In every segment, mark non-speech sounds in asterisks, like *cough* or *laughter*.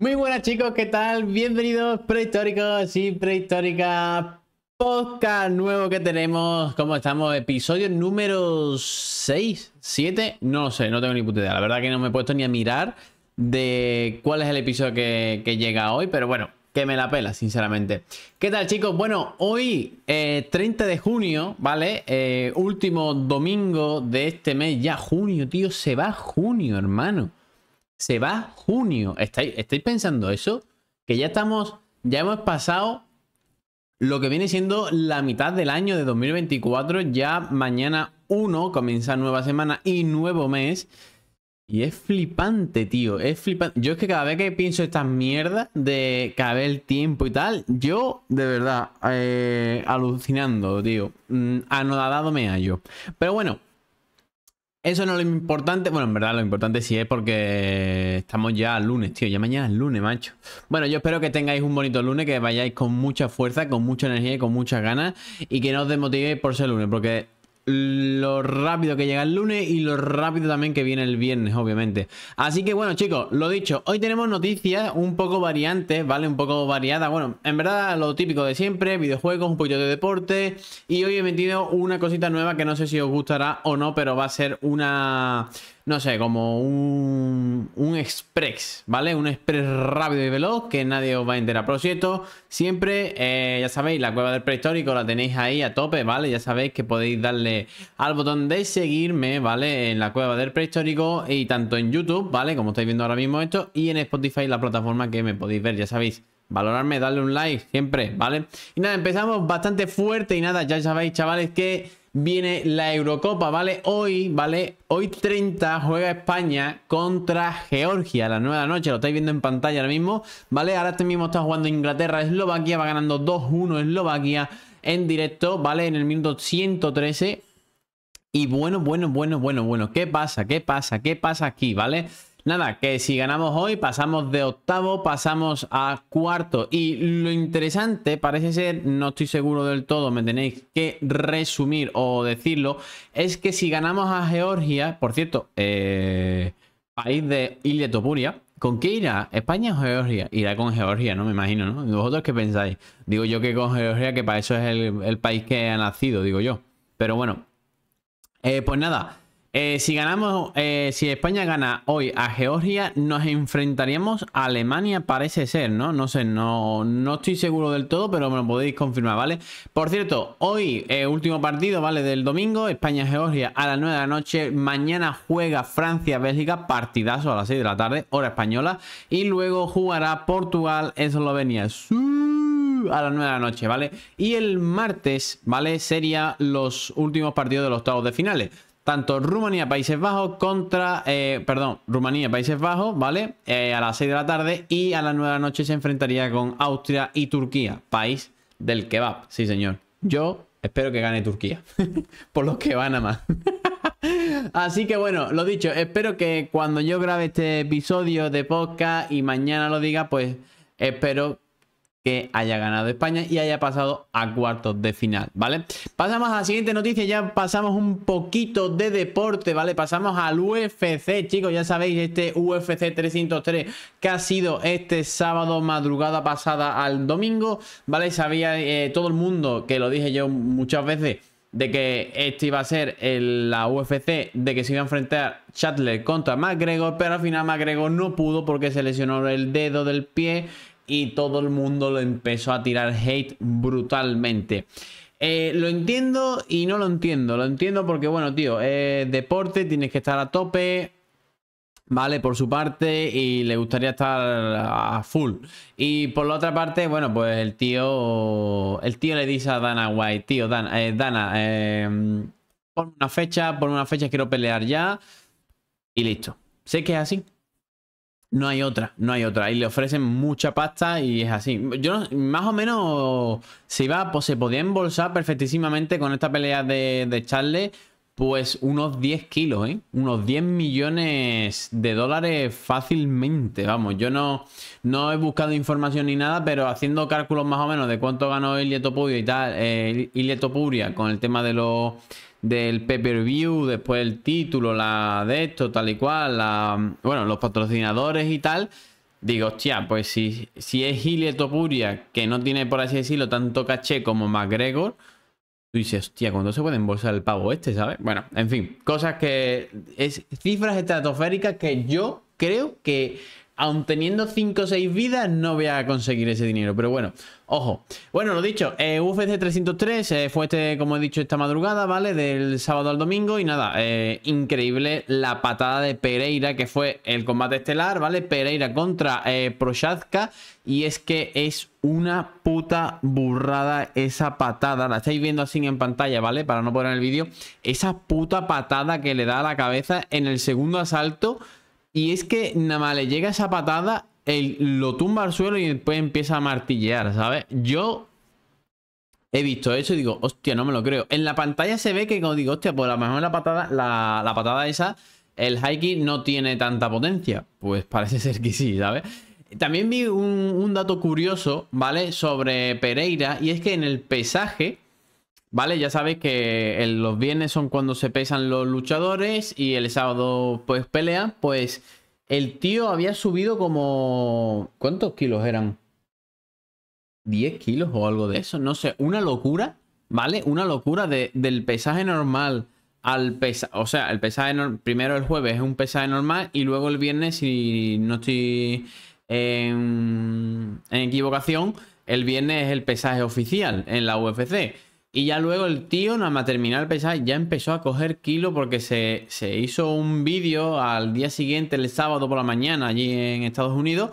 Muy buenas chicos, ¿qué tal? Bienvenidos prehistóricos y prehistóricas. Podcast nuevo que tenemos, ¿cómo estamos? Episodio número 6, 7, no sé, no tengo ni puta idea. La verdad que no me he puesto ni a mirar de cuál es el episodio que, llega hoy, pero bueno, que me la pela, sinceramente. ¿Qué tal chicos? Bueno, hoy 30 eh, de junio, ¿vale? Eh, último domingo de este mes, ya junio, tío, se va junio, hermano. Se va junio. ¿Estáis, pensando eso? Que ya estamos, ya hemos pasado lo que viene siendo la mitad del año de 2024. Ya mañana 1 comienza nueva semana y nuevo mes. Y es flipante, tío. Es flipante. Yo es que cada vez que pienso estas mierdas de cada el tiempo y tal, yo, de verdad, eh, alucinando, tío. Mm, anodadado me hallo. Pero bueno, eso no es lo importante. Bueno, en verdad lo importante sí es porque estamos ya al lunes, tío. Ya mañana es lunes, macho. Bueno, yo espero que tengáis un bonito lunes, que vayáis con mucha fuerza, con mucha energía y con muchas ganas. Y que no os desmotivéis por ser lunes, porque lo rápido que llega el lunes y lo rápido también que viene el viernes, obviamente. Así que bueno, chicos, lo dicho, hoy tenemos noticias un poco variantes, ¿vale? Un poco variadas. Bueno, en verdad lo típico de siempre, videojuegos, un poquito de deporte. Y hoy he metido una cosita nueva que no sé si os gustará o no, pero va a ser una no sé, como un, express, ¿vale? Un express rápido y veloz que nadie os va a enterar. Por cierto, siempre, eh, ya sabéis, la cueva del prehistórico la tenéis ahí a tope, ¿vale? Ya sabéis que podéis darle al botón de seguirme, ¿vale? En la cueva del prehistórico y tanto en YouTube, ¿vale? Como estáis viendo ahora mismo esto, y en Spotify, la plataforma que me podéis ver, ya sabéis valorarme, darle un like siempre, ¿vale? Y nada, empezamos bastante fuerte y nada, ya sabéis, chavales, que viene la Eurocopa, ¿vale? Hoy, ¿vale? Hoy 30 juega España contra Georgia a nueva 9 de la noche, lo estáis viendo en pantalla ahora mismo, ¿vale? Ahora este mismo está jugando Inglaterra, Eslovaquia, va ganando 2-1 Eslovaquia en directo, ¿vale? En el minuto 113. Y bueno, bueno, bueno, bueno, bueno, ¿qué pasa? ¿Qué pasa? ¿Qué pasa aquí, ¿vale? Nada, que si ganamos hoy pasamos de octavo, pasamos a cuarto. Y lo interesante parece ser, no estoy seguro del todo, me tenéis que resumir o decirlo, es que si ganamos a Georgia, por cierto, eh, país de Iletopuria, Topuria, ¿Con qué irá? ¿España o Georgia? Irá con Georgia, ¿no? Me imagino, ¿no? ¿Vosotros qué pensáis? Digo yo que con Georgia, que para eso es el, país que ha nacido, digo yo. Pero bueno. Eh, pues nada, eh, si ganamos, eh, si España gana hoy a Georgia, nos enfrentaríamos a Alemania, parece ser, ¿no? No sé, no, no estoy seguro del todo, pero me lo podéis confirmar, ¿vale? Por cierto, hoy, eh, último partido, ¿vale? Del domingo, España-Georgia a las 9 de la noche. Mañana juega Francia-Bélgica, partidazo a las 6 de la tarde, hora española. Y luego jugará Portugal-Eslovenia. A las 9 de la noche, ¿vale? Y el martes, ¿vale? Serían los últimos partidos de los octavos de finales tanto Rumanía, Países Bajos contra, eh, perdón, Rumanía, Países Bajos, ¿vale? Eh, a las 6 de la tarde y a las 9 de la noche se enfrentaría con Austria y Turquía, país del kebab, sí señor. Yo espero que gane Turquía, *laughs* por los que van a más. *laughs* Así que bueno, lo dicho, espero que cuando yo grabe este episodio de podcast y mañana lo diga, pues espero haya ganado España y haya pasado a cuartos de final, ¿vale? Pasamos a la siguiente noticia, ya pasamos un poquito de deporte, ¿vale? Pasamos al UFC, chicos, ya sabéis, este UFC 303 que ha sido este sábado madrugada pasada al domingo, ¿vale? Sabía eh, todo el mundo, que lo dije yo muchas veces, de que este iba a ser la UFC, de que se iba a enfrentar Chatler contra McGregor, pero al final McGregor no pudo porque se lesionó el dedo del pie y todo el mundo lo empezó a tirar hate brutalmente. Eh, lo entiendo y no lo entiendo. Lo entiendo porque, bueno, tío, eh, deporte, tienes que estar a tope, ¿vale? Por su parte y le gustaría estar a full. Y por la otra parte, bueno, pues el tío, el tío le dice a Dana White, tío, Dana, eh, Dana em, una fecha, por una fecha, quiero pelear ya y listo. Sé que es así, no hay otra, no hay otra. Y le ofrecen mucha pasta y es así. Yo más o menos se iba, pues se podía embolsar perfectísimamente con esta pelea de, de Charles, pues unos 10 kilos, ¿eh? Unos 10 millones de dólares fácilmente, vamos. Yo no, no he buscado información ni nada, pero haciendo cálculos más o menos de cuánto ganó lieto y tal, eh, con el tema de los del pay-per-view, después el título, la de esto, tal y cual, la, bueno, los patrocinadores y tal, digo, hostia, pues si, si es Gilia Topuria, que no tiene, por así decirlo, tanto caché como McGregor, tú dices, hostia, ¿cuándo se puede embolsar el pavo este, sabes? Bueno, en fin, cosas que... es cifras estratosféricas que yo creo que aun teniendo 5 o 6 vidas, no voy a conseguir ese dinero. Pero bueno, ojo. Bueno, lo dicho, eh, UFC 303 eh, fue este, como he dicho, esta madrugada, ¿vale? Del sábado al domingo. Y nada, eh, increíble la patada de Pereira, que fue el combate estelar, ¿vale? Pereira contra Prochazka. Y es que es una puta burrada esa patada. La estáis viendo así en pantalla, ¿vale? Para no poner el vídeo. Esa puta patada que le da a la cabeza en el segundo asalto. Y es que nada más le llega esa patada, él lo tumba al suelo y después empieza a martillear, ¿sabes? Yo he visto eso y digo, hostia, no me lo creo. En la pantalla se ve que como digo, hostia, pues a lo mejor la patada, la, patada esa, el Haiki no tiene tanta potencia. Pues parece *laughs* ser que sí, ¿sabes? También vi un, un dato curioso, ¿vale? Sobre Pereira, y es que en el pesaje ¿Vale? Ya sabéis que los viernes son cuando se pesan los luchadores y el sábado pues pelea, Pues el tío había subido como... ¿Cuántos kilos eran? 10 kilos o algo de eso. No sé, una locura, ¿vale? Una locura del pesaje normal al pesaje... O sea, el pesaje primero el jueves es un pesaje normal y luego el viernes, si no estoy en equivocación, el viernes es el pesaje oficial en la UFC. Y ya luego el tío, nada más terminar el pesaje, ya empezó a coger kilo porque se, hizo un vídeo al día siguiente, el sábado por la mañana, allí en Estados Unidos.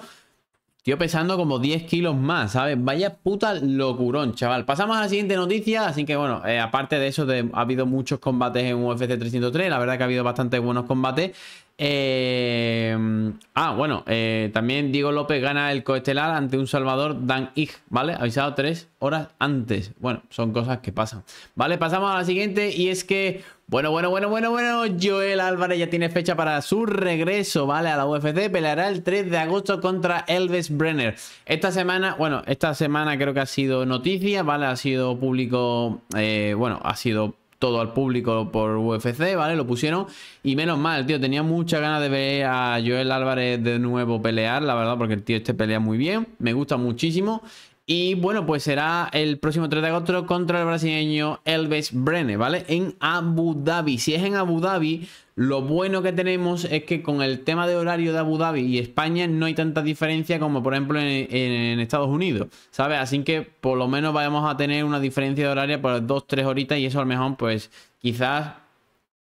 Tío pesando como 10 kilos más, ¿sabes? Vaya puta locurón, chaval. Pasamos a la siguiente noticia. Así que bueno, eh, aparte de eso, ha habido muchos combates en UFC 303. La verdad que ha habido bastantes buenos combates. Em, ah, bueno, eh, también Diego López gana el coestelar ante un Salvador Dan Ig, ¿vale? Avisado tres horas antes. Bueno, son cosas que pasan. Vale, pasamos a la siguiente y es que, bueno, bueno, bueno, bueno, bueno, Joel Álvarez ya tiene fecha para su regreso, ¿vale? A la UFC, peleará el 3 de agosto contra Elvis Brenner. Esta semana, bueno, esta semana creo que ha sido noticia, ¿vale? Ha sido público, eh, bueno, ha sido todo al público por UFC, ¿vale? Lo pusieron. Y menos mal, tío. Tenía muchas ganas de ver a Joel Álvarez de nuevo pelear, la verdad, porque el tío este pelea muy bien. Me gusta muchísimo. Y bueno, pues será el próximo 3 de agosto contra el brasileño Elvis Brene, ¿vale? En Abu Dhabi. Si es en Abu Dhabi, lo bueno que tenemos es que con el tema de horario de Abu Dhabi y España no hay tanta diferencia como por ejemplo en, Estados Unidos, ¿sabes? Así que por lo menos vamos a tener una diferencia de horario por dos, tres horitas y eso a lo mejor pues quizás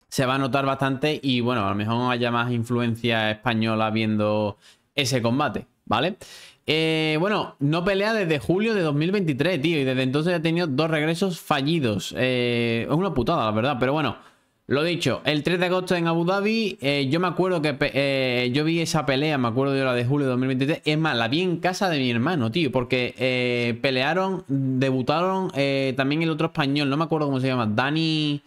se va a notar bastante y bueno, a lo mejor haya más influencia española viendo ese combate, ¿vale? Eh, bueno, no pelea desde julio de 2023, tío. Y desde entonces ha tenido dos regresos fallidos. Eh, es una putada, la verdad. Pero bueno, lo dicho, el 3 de agosto en Abu Dhabi, eh, yo me acuerdo que eh, yo vi esa pelea, me acuerdo de la de julio de 2023. Es más, la vi en casa de mi hermano, tío, porque eh, pelearon, debutaron también el otro español, no me acuerdo cómo se llama, Dani...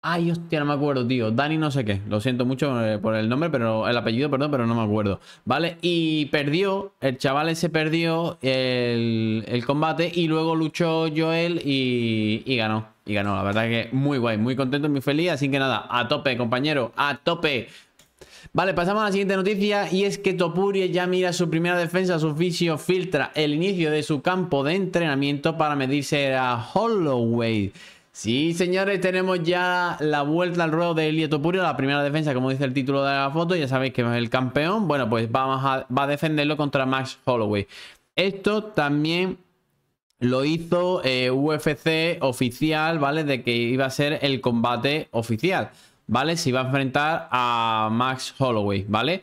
Ay, hostia, no me acuerdo, tío. Dani no sé qué. Lo siento mucho por el nombre, pero el apellido, perdón, pero no me acuerdo. ¿Vale? Y perdió, el chaval ese perdió el, combate y luego luchó Joel y ganó y ganó. La verdad que muy guay, muy contento, muy feliz. Así que nada, a tope, compañero, a tope. Vale, pasamos a la siguiente noticia y es que Topuri ya mira su primera defensa, su oficio filtra el inicio de su campo de entrenamiento para medirse a Holloway. Sí, señores, tenemos ya la vuelta al ruedo de Elio Topuria, la primera defensa, como dice el título de la foto, ya sabéis que es el campeón. Bueno, pues vamos va a defenderlo contra Max Holloway. Esto también lo hizo eh, UFC oficial, ¿vale? De que iba a ser el combate oficial, ¿vale? Se iba a enfrentar a Max Holloway, ¿vale?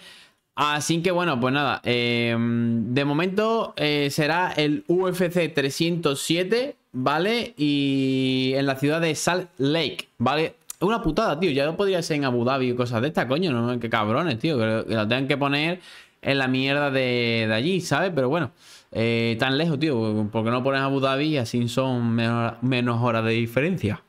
Así que bueno, pues nada, em, de momento eh, será el UFC 307, ¿vale? Y en la ciudad de Salt Lake, ¿vale? Una putada, tío, ya no podría ser en Abu Dhabi y cosas de esta, coño, no, qué cabrones, tío, que lo, tengan que poner en la mierda de allí, ¿sabes? Pero bueno. Eh, tan lejos, tío? ¿Por qué no pones a Abu Dhabi así son menos horas de diferencia?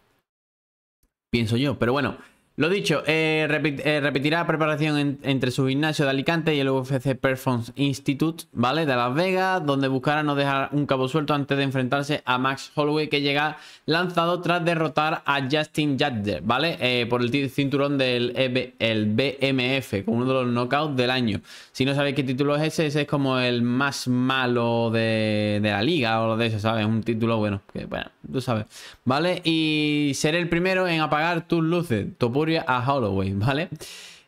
Pienso yo, pero bueno. Lo dicho, eh, repetirá eh, la repetirá preparación entre su gimnasio de Alicante y el UFC Performance Institute, ¿vale? De Las Vegas, donde buscará no dejar un cabo suelto antes de enfrentarse a Max Holloway, que llega lanzado tras derrotar a Justin Jadger ¿vale? Eh, por el cinturón del e el BMF, con uno de los knockouts del año. Si no sabéis qué título es ese, ese es como el más malo de, la liga o lo de eso, ¿sabes? Un título bueno, que bueno, tú sabes, ¿vale? Y seré el primero en apagar tus luces, a Holloway, ¿vale?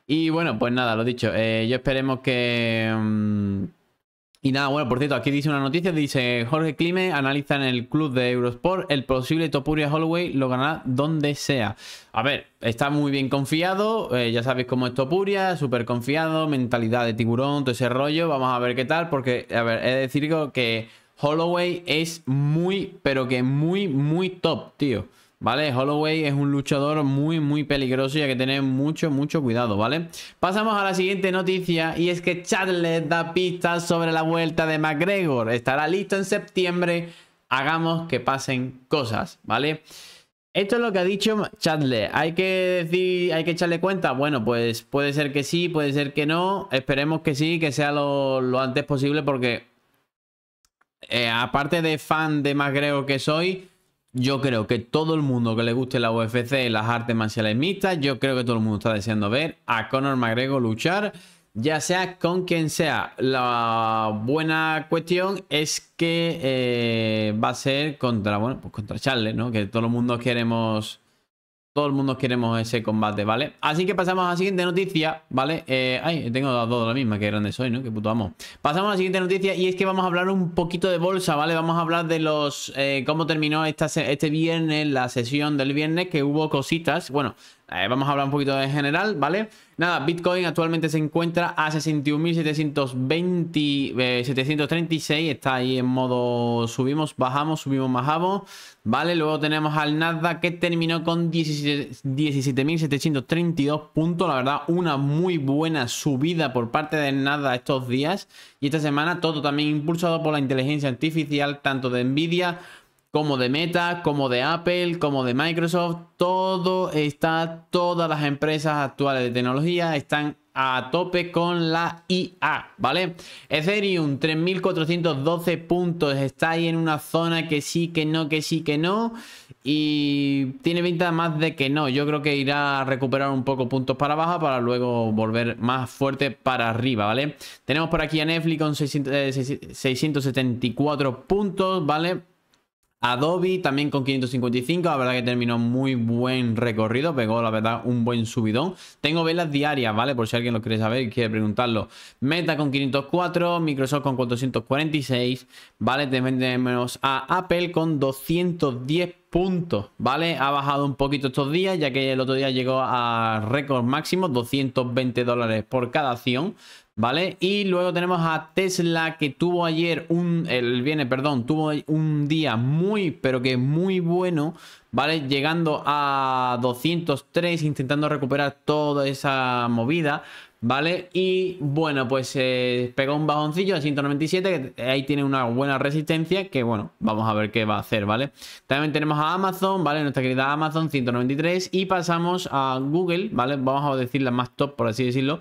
Y bueno, pues nada, lo dicho. Eh, yo esperemos que. Mm, y nada, bueno, por cierto, aquí dice una noticia: dice Jorge Clime, analiza en el club de Eurosport el posible Topuria Holloway lo ganará donde sea. A ver, está muy bien confiado, eh, ya sabéis cómo es Topuria, súper confiado, mentalidad de tiburón, todo ese rollo. Vamos a ver qué tal, porque, a ver, he de decir que Holloway es muy, pero que muy, muy top, tío. ¿Vale? Holloway es un luchador muy, muy peligroso y hay que tener mucho, mucho cuidado, ¿vale? Pasamos a la siguiente noticia y es que Charles da pistas sobre la vuelta de McGregor. Estará listo en septiembre. Hagamos que pasen cosas, ¿vale? Esto es lo que ha dicho Chadle. Hay que decir, hay que echarle cuenta. Bueno, pues puede ser que sí, puede ser que no. Esperemos que sí, que sea lo, antes posible, porque eh, aparte de fan de McGregor que soy, yo creo que todo el mundo que le guste la UFC y las artes marciales mixtas, yo creo que todo el mundo está deseando ver a Conor McGregor luchar, ya sea con quien sea. La buena cuestión es que eh, va a ser contra, bueno, pues contra Charles, ¿no? Que todo el mundo queremos todo el mundo queremos ese combate, ¿vale? Así que pasamos a la siguiente noticia, ¿vale? Eh, ay, tengo las dos de la misma, qué grande soy, ¿no? Qué puto amo. Pasamos a la siguiente noticia y es que vamos a hablar un poquito de bolsa, ¿vale? Vamos a hablar de los... Eh, cómo terminó esta, este viernes, la sesión del viernes, que hubo cositas. Bueno, eh, vamos a hablar un poquito de general, ¿vale? Nada, Bitcoin actualmente se encuentra a 61.736, eh, está ahí en modo subimos, bajamos, subimos, bajamos, ¿vale? Luego tenemos al Nasdaq que terminó con 17.732 puntos, la verdad, una muy buena subida por parte del Nasdaq estos días y esta semana todo también impulsado por la inteligencia artificial, tanto de Nvidia, como de Meta, como de Apple, como de Microsoft, todo está, todas las empresas actuales de tecnología están a tope con la IA, ¿vale? Ethereum 3412 puntos, está ahí en una zona que sí, que no, que sí, que no, y tiene venta más de que no, yo creo que irá a recuperar un poco puntos para abajo para luego volver más fuerte para arriba, ¿vale? Tenemos por aquí a Netflix con 674 eh, puntos, ¿vale? Adobe también con 555, la verdad que terminó muy buen recorrido, pegó la verdad un buen subidón. Tengo velas diarias, ¿vale? Por si alguien lo quiere saber y quiere preguntarlo. Meta con 504, Microsoft con 446, ¿vale? menos a Apple con 210 puntos, ¿vale? Ha bajado un poquito estos días, ya que el otro día llegó a récord máximo, 220 dólares por cada acción, ¿Vale? Y luego tenemos a Tesla que tuvo ayer un, el viene perdón, tuvo un día muy, pero que muy bueno, ¿vale? Llegando a 203, intentando recuperar toda esa movida, ¿vale? Y bueno, pues eh, pegó un bajoncillo a 197, que ahí tiene una buena resistencia, que bueno, vamos a ver qué va a hacer, ¿vale? También tenemos a Amazon, ¿vale? Nuestra querida Amazon, 193, y pasamos a Google, ¿vale? Vamos a decir la más top, por así decirlo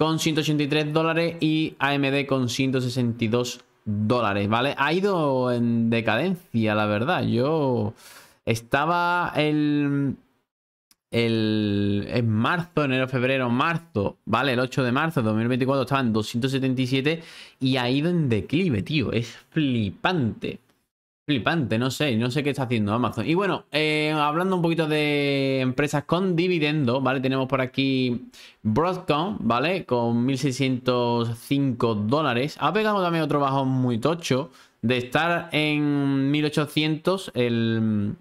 con 183 dólares y AMD con 162 dólares, ¿vale? Ha ido en decadencia, la verdad. Yo estaba el... El, en marzo, enero, febrero, marzo, ¿vale? El 8 de marzo de 2024 estaba en 277 y ha ido en declive, tío. Es flipante. Flipante, no sé, no sé qué está haciendo Amazon. Y bueno, eh, hablando un poquito de empresas con dividendo, ¿vale? Tenemos por aquí Broadcom, ¿vale? Con 1.605 dólares. Ha pegado también otro bajo muy tocho de estar en 1.800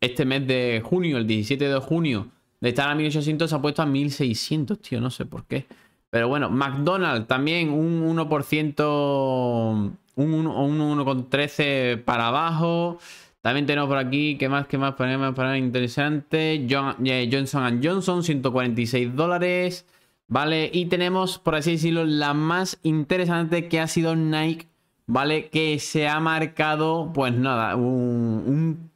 este mes de junio, el 17 de junio. De estar a 1.800 se ha puesto a 1.600, tío, no sé por qué. Pero bueno, McDonald's también un 1% un con 13 para abajo. También tenemos por aquí, ¿qué más? ¿Qué más? Para más interesante. John, eh, Johnson Johnson Johnson, 146 dólares. ¿Vale? Y tenemos, por así decirlo, la más interesante que ha sido Nike, ¿vale? Que se ha marcado, pues nada, un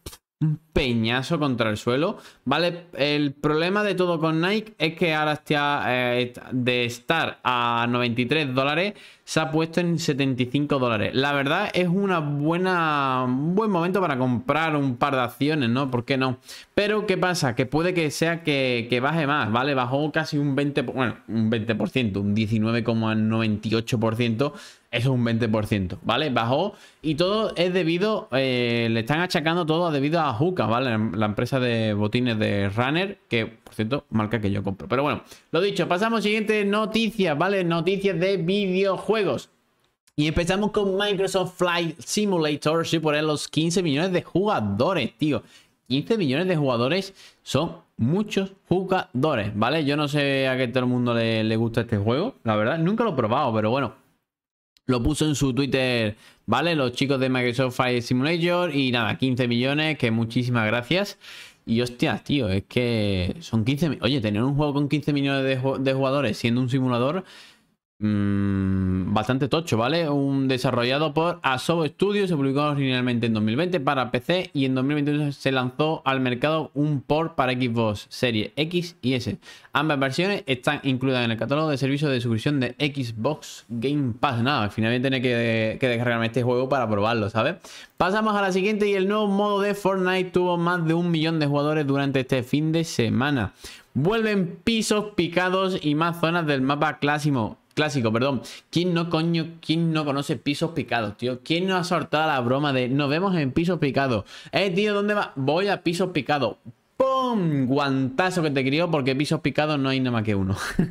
peñazo contra el suelo, ¿vale? El problema de todo con Nike es que ahora eh, de estar a 93 dólares se ha puesto en 75 dólares. La verdad es una buena, un buen momento para comprar un par de acciones, ¿no? ¿Por qué no? Pero ¿qué pasa? Que puede que sea que, baje más, ¿vale? Bajó casi un 20, bueno, un 20%, un 19,98%. Eso es un 20%, ¿vale? Bajó y todo es debido, eh, le están achacando todo debido a Hookah. ¿vale? La empresa de botines de Runner, que por cierto, marca que yo compro. Pero bueno, lo dicho, pasamos a siguiente noticia, ¿vale? Noticias de videojuegos. Y empezamos con Microsoft Flight Simulator, sí, por los 15 millones de jugadores, tío. 15 millones de jugadores son muchos jugadores, ¿vale? Yo no sé a qué todo el mundo le, le gusta este juego, la verdad, nunca lo he probado, pero bueno, lo puso en su Twitter, ¿vale? Los chicos de Microsoft Fire Simulator y nada, 15 millones, que muchísimas gracias. Y hostia, tío, es que son 15... Oye, tener un juego con 15 millones de jugadores siendo un simulador Mm, bastante tocho, ¿vale? Un desarrollado por Asobo Studios, se publicó originalmente en 2020 para PC y en 2021 se lanzó al mercado un port para Xbox Series X y S. Ambas versiones están incluidas en el catálogo de servicios de suscripción de Xbox Game Pass. Nada, al final que, que descargarme este juego para probarlo, ¿sabes? Pasamos a la siguiente y el nuevo modo de Fortnite tuvo más de un millón de jugadores durante este fin de semana. Vuelven pisos picados y más zonas del mapa clásico. Clásico, perdón. ¿Quién no coño, quién no conoce pisos picados, tío? ¿Quién no ha soltado la broma de nos vemos en pisos picados? Eh, tío, ¿dónde va? Voy a pisos picados. ¡Pum! Guantazo que te crió porque pisos picados no hay nada más que uno. *laughs*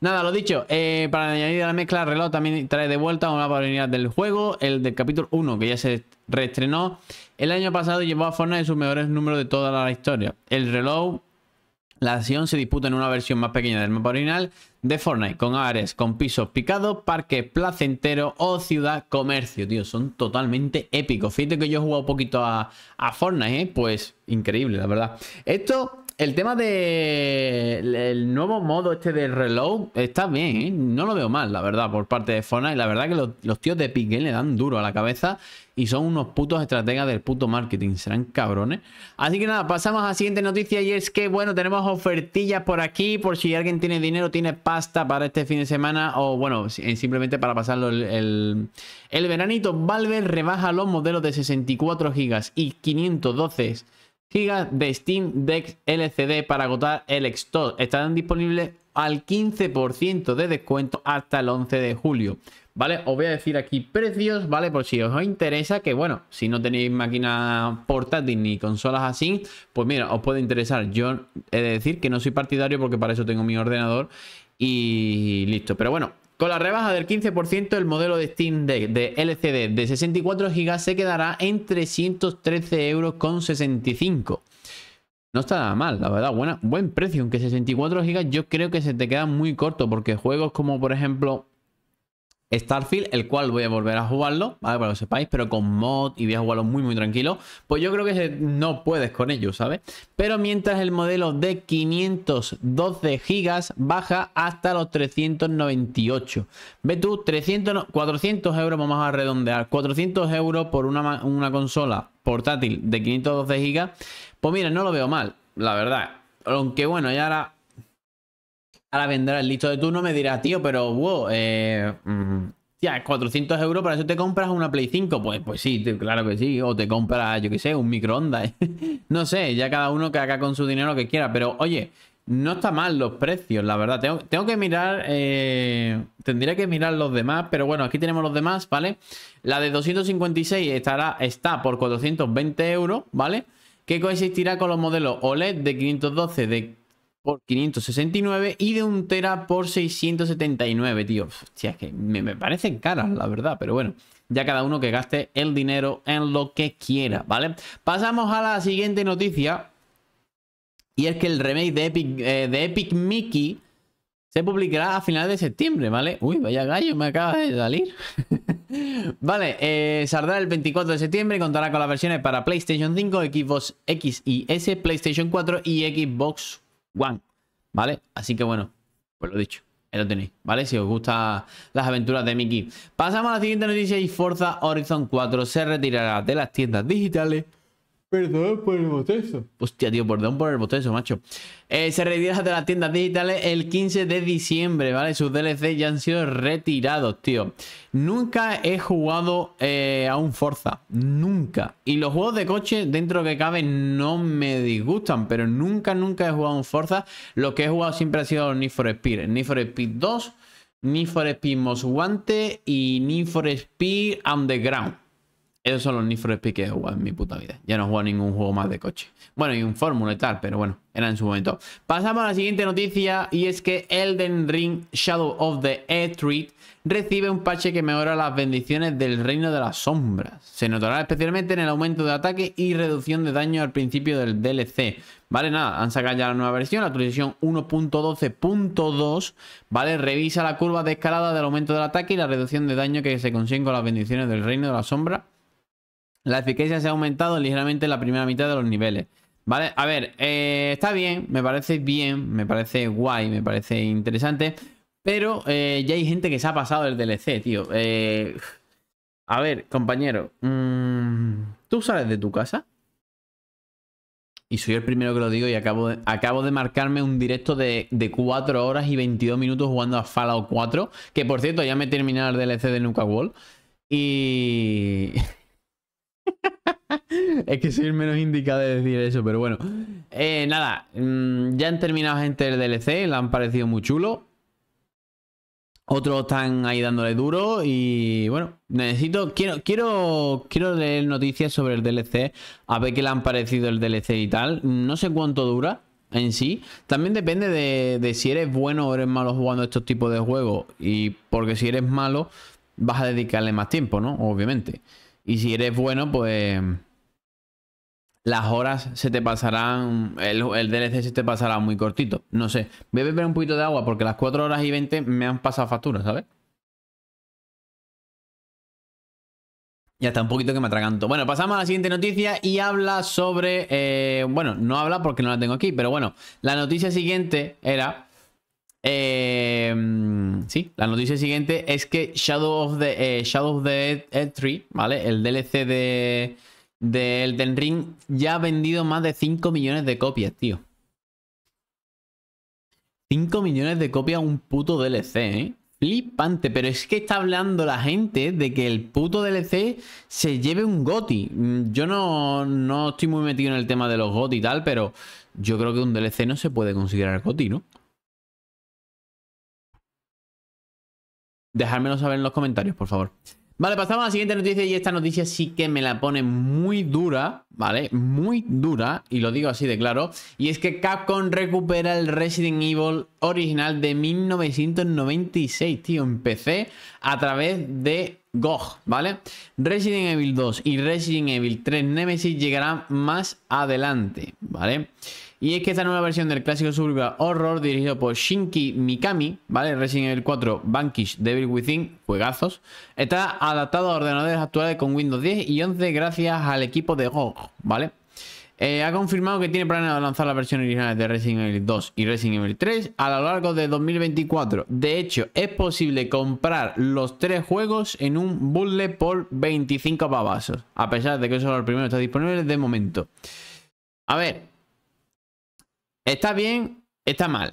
Nada, lo dicho, eh, para añadir a la mezcla, el reloj también trae de vuelta una variedad del juego, el del capítulo 1, que ya se reestrenó el año pasado llevó a de sus mejores números de toda la historia. El reloj la acción se disputa en una versión más pequeña del mapa original de Fortnite, con ares, con pisos picados, parque placentero o ciudad comercio. Tío, son totalmente épicos. Fíjate que yo he jugado poquito a, a Fortnite, ¿eh? pues increíble, la verdad. Esto el tema del nuevo modo este del reload está bien, ¿eh? no lo veo mal, la verdad, por parte de y La verdad que los, tíos de Piqué le dan duro a la cabeza y son unos putos estrategas del puto marketing, serán cabrones. Así que nada, pasamos a la siguiente noticia y es que, bueno, tenemos ofertillas por aquí, por si alguien tiene dinero, tiene pasta para este fin de semana o, bueno, eh, simplemente para pasarlo el, veranito. Valve rebaja los modelos de 64 GB y 512 GB Gigas de Steam Deck LCD para agotar el XTOS Estarán disponibles al 15% de descuento hasta el 11 de julio. ¿Vale? Os voy a decir aquí precios, ¿vale? Por si os interesa, que bueno, si no tenéis máquina portátil ni consolas así, pues mira, os puede interesar. Yo he de decir que no soy partidario porque para eso tengo mi ordenador y listo. Pero bueno, con la rebaja del 15%, el modelo de Steam Deck de LCD de 64 GB se quedará en 313,65 No está nada mal, la verdad, buen precio, aunque 64 GB yo creo que se te queda muy corto, porque juegos como por ejemplo Starfield, el cual voy a volver a jugarlo, Para que lo sepáis, pero con mod y voy a jugarlo muy, muy tranquilo. Pues yo creo que no puedes con ello, ¿sabes? Pero mientras el modelo de 512 GB baja hasta los 398. Ve tú, 300, 400 euros, vamos a redondear, 400 euros por una, una consola portátil de 512 GB. Pues mira, no lo veo mal, la verdad. Aunque bueno, ya ahora Ahora vendrá el listo de turno me dirá, tío, pero wow, eh, 400 mm, euros, para eso te compras una Play 5. Pues, pues sí, claro que sí. O te compras, yo qué sé, un microondas. ¿eh? *laughs* no sé, ya cada uno que haga con su dinero que quiera. Pero oye, no está mal los precios, la verdad. Tengo, que mirar, eh, tendría que mirar los demás, pero bueno, aquí tenemos los demás, ¿vale? La de 256 estará, está por 420 euros, ¿vale? Que coexistirá con los modelos OLED de 512, de por 569 y de un tera por 679, tío. si es que me, parecen caras, la verdad, pero bueno. Ya cada uno que gaste el dinero en lo que quiera, ¿vale? Pasamos a la siguiente noticia. Y es que el remake de Epic, eh, de Epic Mickey se publicará a finales de septiembre, ¿vale? Uy, vaya gallo, me acaba de salir. *laughs* vale, eh, saldrá el 24 de septiembre y contará con las versiones para PlayStation 5, Xbox X y S, PlayStation 4 y Xbox One, ¿vale? Así que bueno, pues lo dicho. Ahí lo tenéis, ¿vale? Si os gustan las aventuras de Mickey. Pasamos a la siguiente noticia y Forza Horizon 4 se retirará de las tiendas digitales Perdón por el botezo. Hostia, tío, perdón por el botezo, macho. Eh, se retira de las tiendas digitales el 15 de diciembre, ¿vale? Sus DLC ya han sido retirados, tío. Nunca he jugado eh, a un Forza. Nunca. Y los juegos de coche, dentro que caben, no me disgustan. Pero nunca, nunca he jugado a un Forza. Lo que he jugado siempre ha sido Need for Speed. Need for Speed 2, Need for Speed Most Wanted y Need for Speed Underground. Esos son los Need for que he en mi puta vida. Ya no he ningún juego más de coche. Bueno, y un Fórmula y tal, pero bueno, era en su momento. Pasamos a la siguiente noticia y es que Elden Ring Shadow of the Erdtree recibe un parche que mejora las bendiciones del Reino de las Sombras. Se notará especialmente en el aumento de ataque y reducción de daño al principio del DLC. Vale, nada, han sacado ya la nueva versión, la actualización 1.12.2. Vale, revisa la curva de escalada del aumento del ataque y la reducción de daño que se consigue con las bendiciones del Reino de las Sombras la eficacia se ha aumentado ligeramente en la primera mitad de los niveles. ¿Vale? A ver, eh, está bien, me parece bien, me parece guay, me parece interesante. Pero eh, ya hay gente que se ha pasado el DLC, tío. Eh, a ver, compañero. Mm, ¿Tú sales de tu casa? Y soy el primero que lo digo y acabo de, acabo de marcarme un directo de, de 4 horas y 22 minutos jugando a Fallout 4. Que por cierto, ya me he terminado el DLC de Nuka Wall. Y... *laughs* Es que soy el menos indicado de decir eso, pero bueno. Eh, nada, mm, ya han terminado gente el DLC, le han parecido muy chulo. Otros están ahí dándole duro y bueno, necesito, quiero, quiero, quiero leer noticias sobre el DLC, a ver qué le han parecido el DLC y tal. No sé cuánto dura en sí. También depende de, de si eres bueno o eres malo jugando estos tipos de juegos. Y porque si eres malo, vas a dedicarle más tiempo, ¿no? Obviamente. Y si eres bueno, pues las horas se te pasarán, el, DLC se te pasará muy cortito. No sé, voy a beber un poquito de agua porque las 4 horas y 20 me han pasado factura, ¿sabes? Ya está un poquito que me atraganto. Bueno, pasamos a la siguiente noticia y habla sobre. Eh, bueno, no habla porque no la tengo aquí, pero bueno, la noticia siguiente era. Eh, sí, la noticia siguiente es que Shadow of the, eh, Shadow of the Ed, ¿vale? El DLC de del Elden Ring ya ha vendido más de 5 millones de copias, tío. 5 millones de copias a un puto DLC, ¿eh? Flipante, pero es que está hablando la gente de que el puto DLC se lleve un GOTI. Mm, yo no, no estoy muy metido en el tema de los GOTI y tal, pero yo creo que un DLC no se puede considerar GOTI, ¿no? Dejármelo saber en los comentarios, por favor. Vale, pasamos a la siguiente noticia y esta noticia sí que me la pone muy dura, ¿vale? Muy dura, y lo digo así de claro, y es que Capcom recupera el Resident Evil original de 1996, tío, en PC a través de GOG, ¿vale? Resident Evil 2 y Resident Evil 3 Nemesis llegarán más adelante, ¿vale? vale y es que esta nueva versión del clásico Survival Horror dirigido por Shinki Mikami, ¿vale? Resident Evil 4, Bankish, Devil Within, juegazos, está adaptado a ordenadores actuales con Windows 10 y 11 gracias al equipo de GOG, ¿vale? Eh, ha confirmado que tiene planes de lanzar la versión original de Resident Evil 2 y Resident Evil 3 a lo largo de 2024. De hecho, es posible comprar los tres juegos en un bundle por 25 pavasos, a pesar de que solo el primero está disponible de momento. A ver, Está bien, está mal.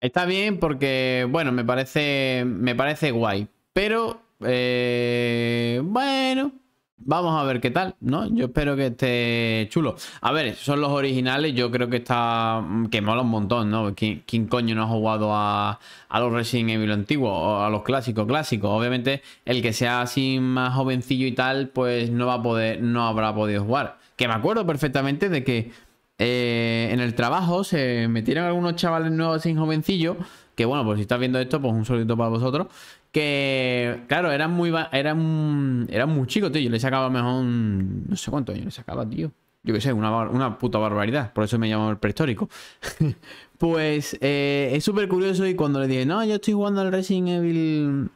Está bien porque, bueno, me parece, me parece guay. Pero, eh, bueno, vamos a ver qué tal, ¿no? Yo espero que esté chulo. A ver, son los originales, yo creo que está, mm, que mola un montón, ¿no? ¿Quién, coño no ha jugado a, a, los Resident Evil antiguos o a los clásicos, clásicos? Obviamente, el que sea así más jovencillo y tal, pues no va a poder, no habrá podido jugar. Que me acuerdo perfectamente de que eh, en el trabajo se metieron algunos chavales nuevos sin jovencillo Que bueno, pues si estás viendo esto, pues un solito para vosotros. Que claro, eran muy, eran, eran muy chicos, tío. Yo les sacaba mejor. no sé cuántos años le sacaba, tío. Yo qué sé, una, puta barbaridad. Por eso me llamo el prehistórico. *laughs* pues eh, es súper curioso. Y cuando le dije, no, yo estoy jugando al Resident Evil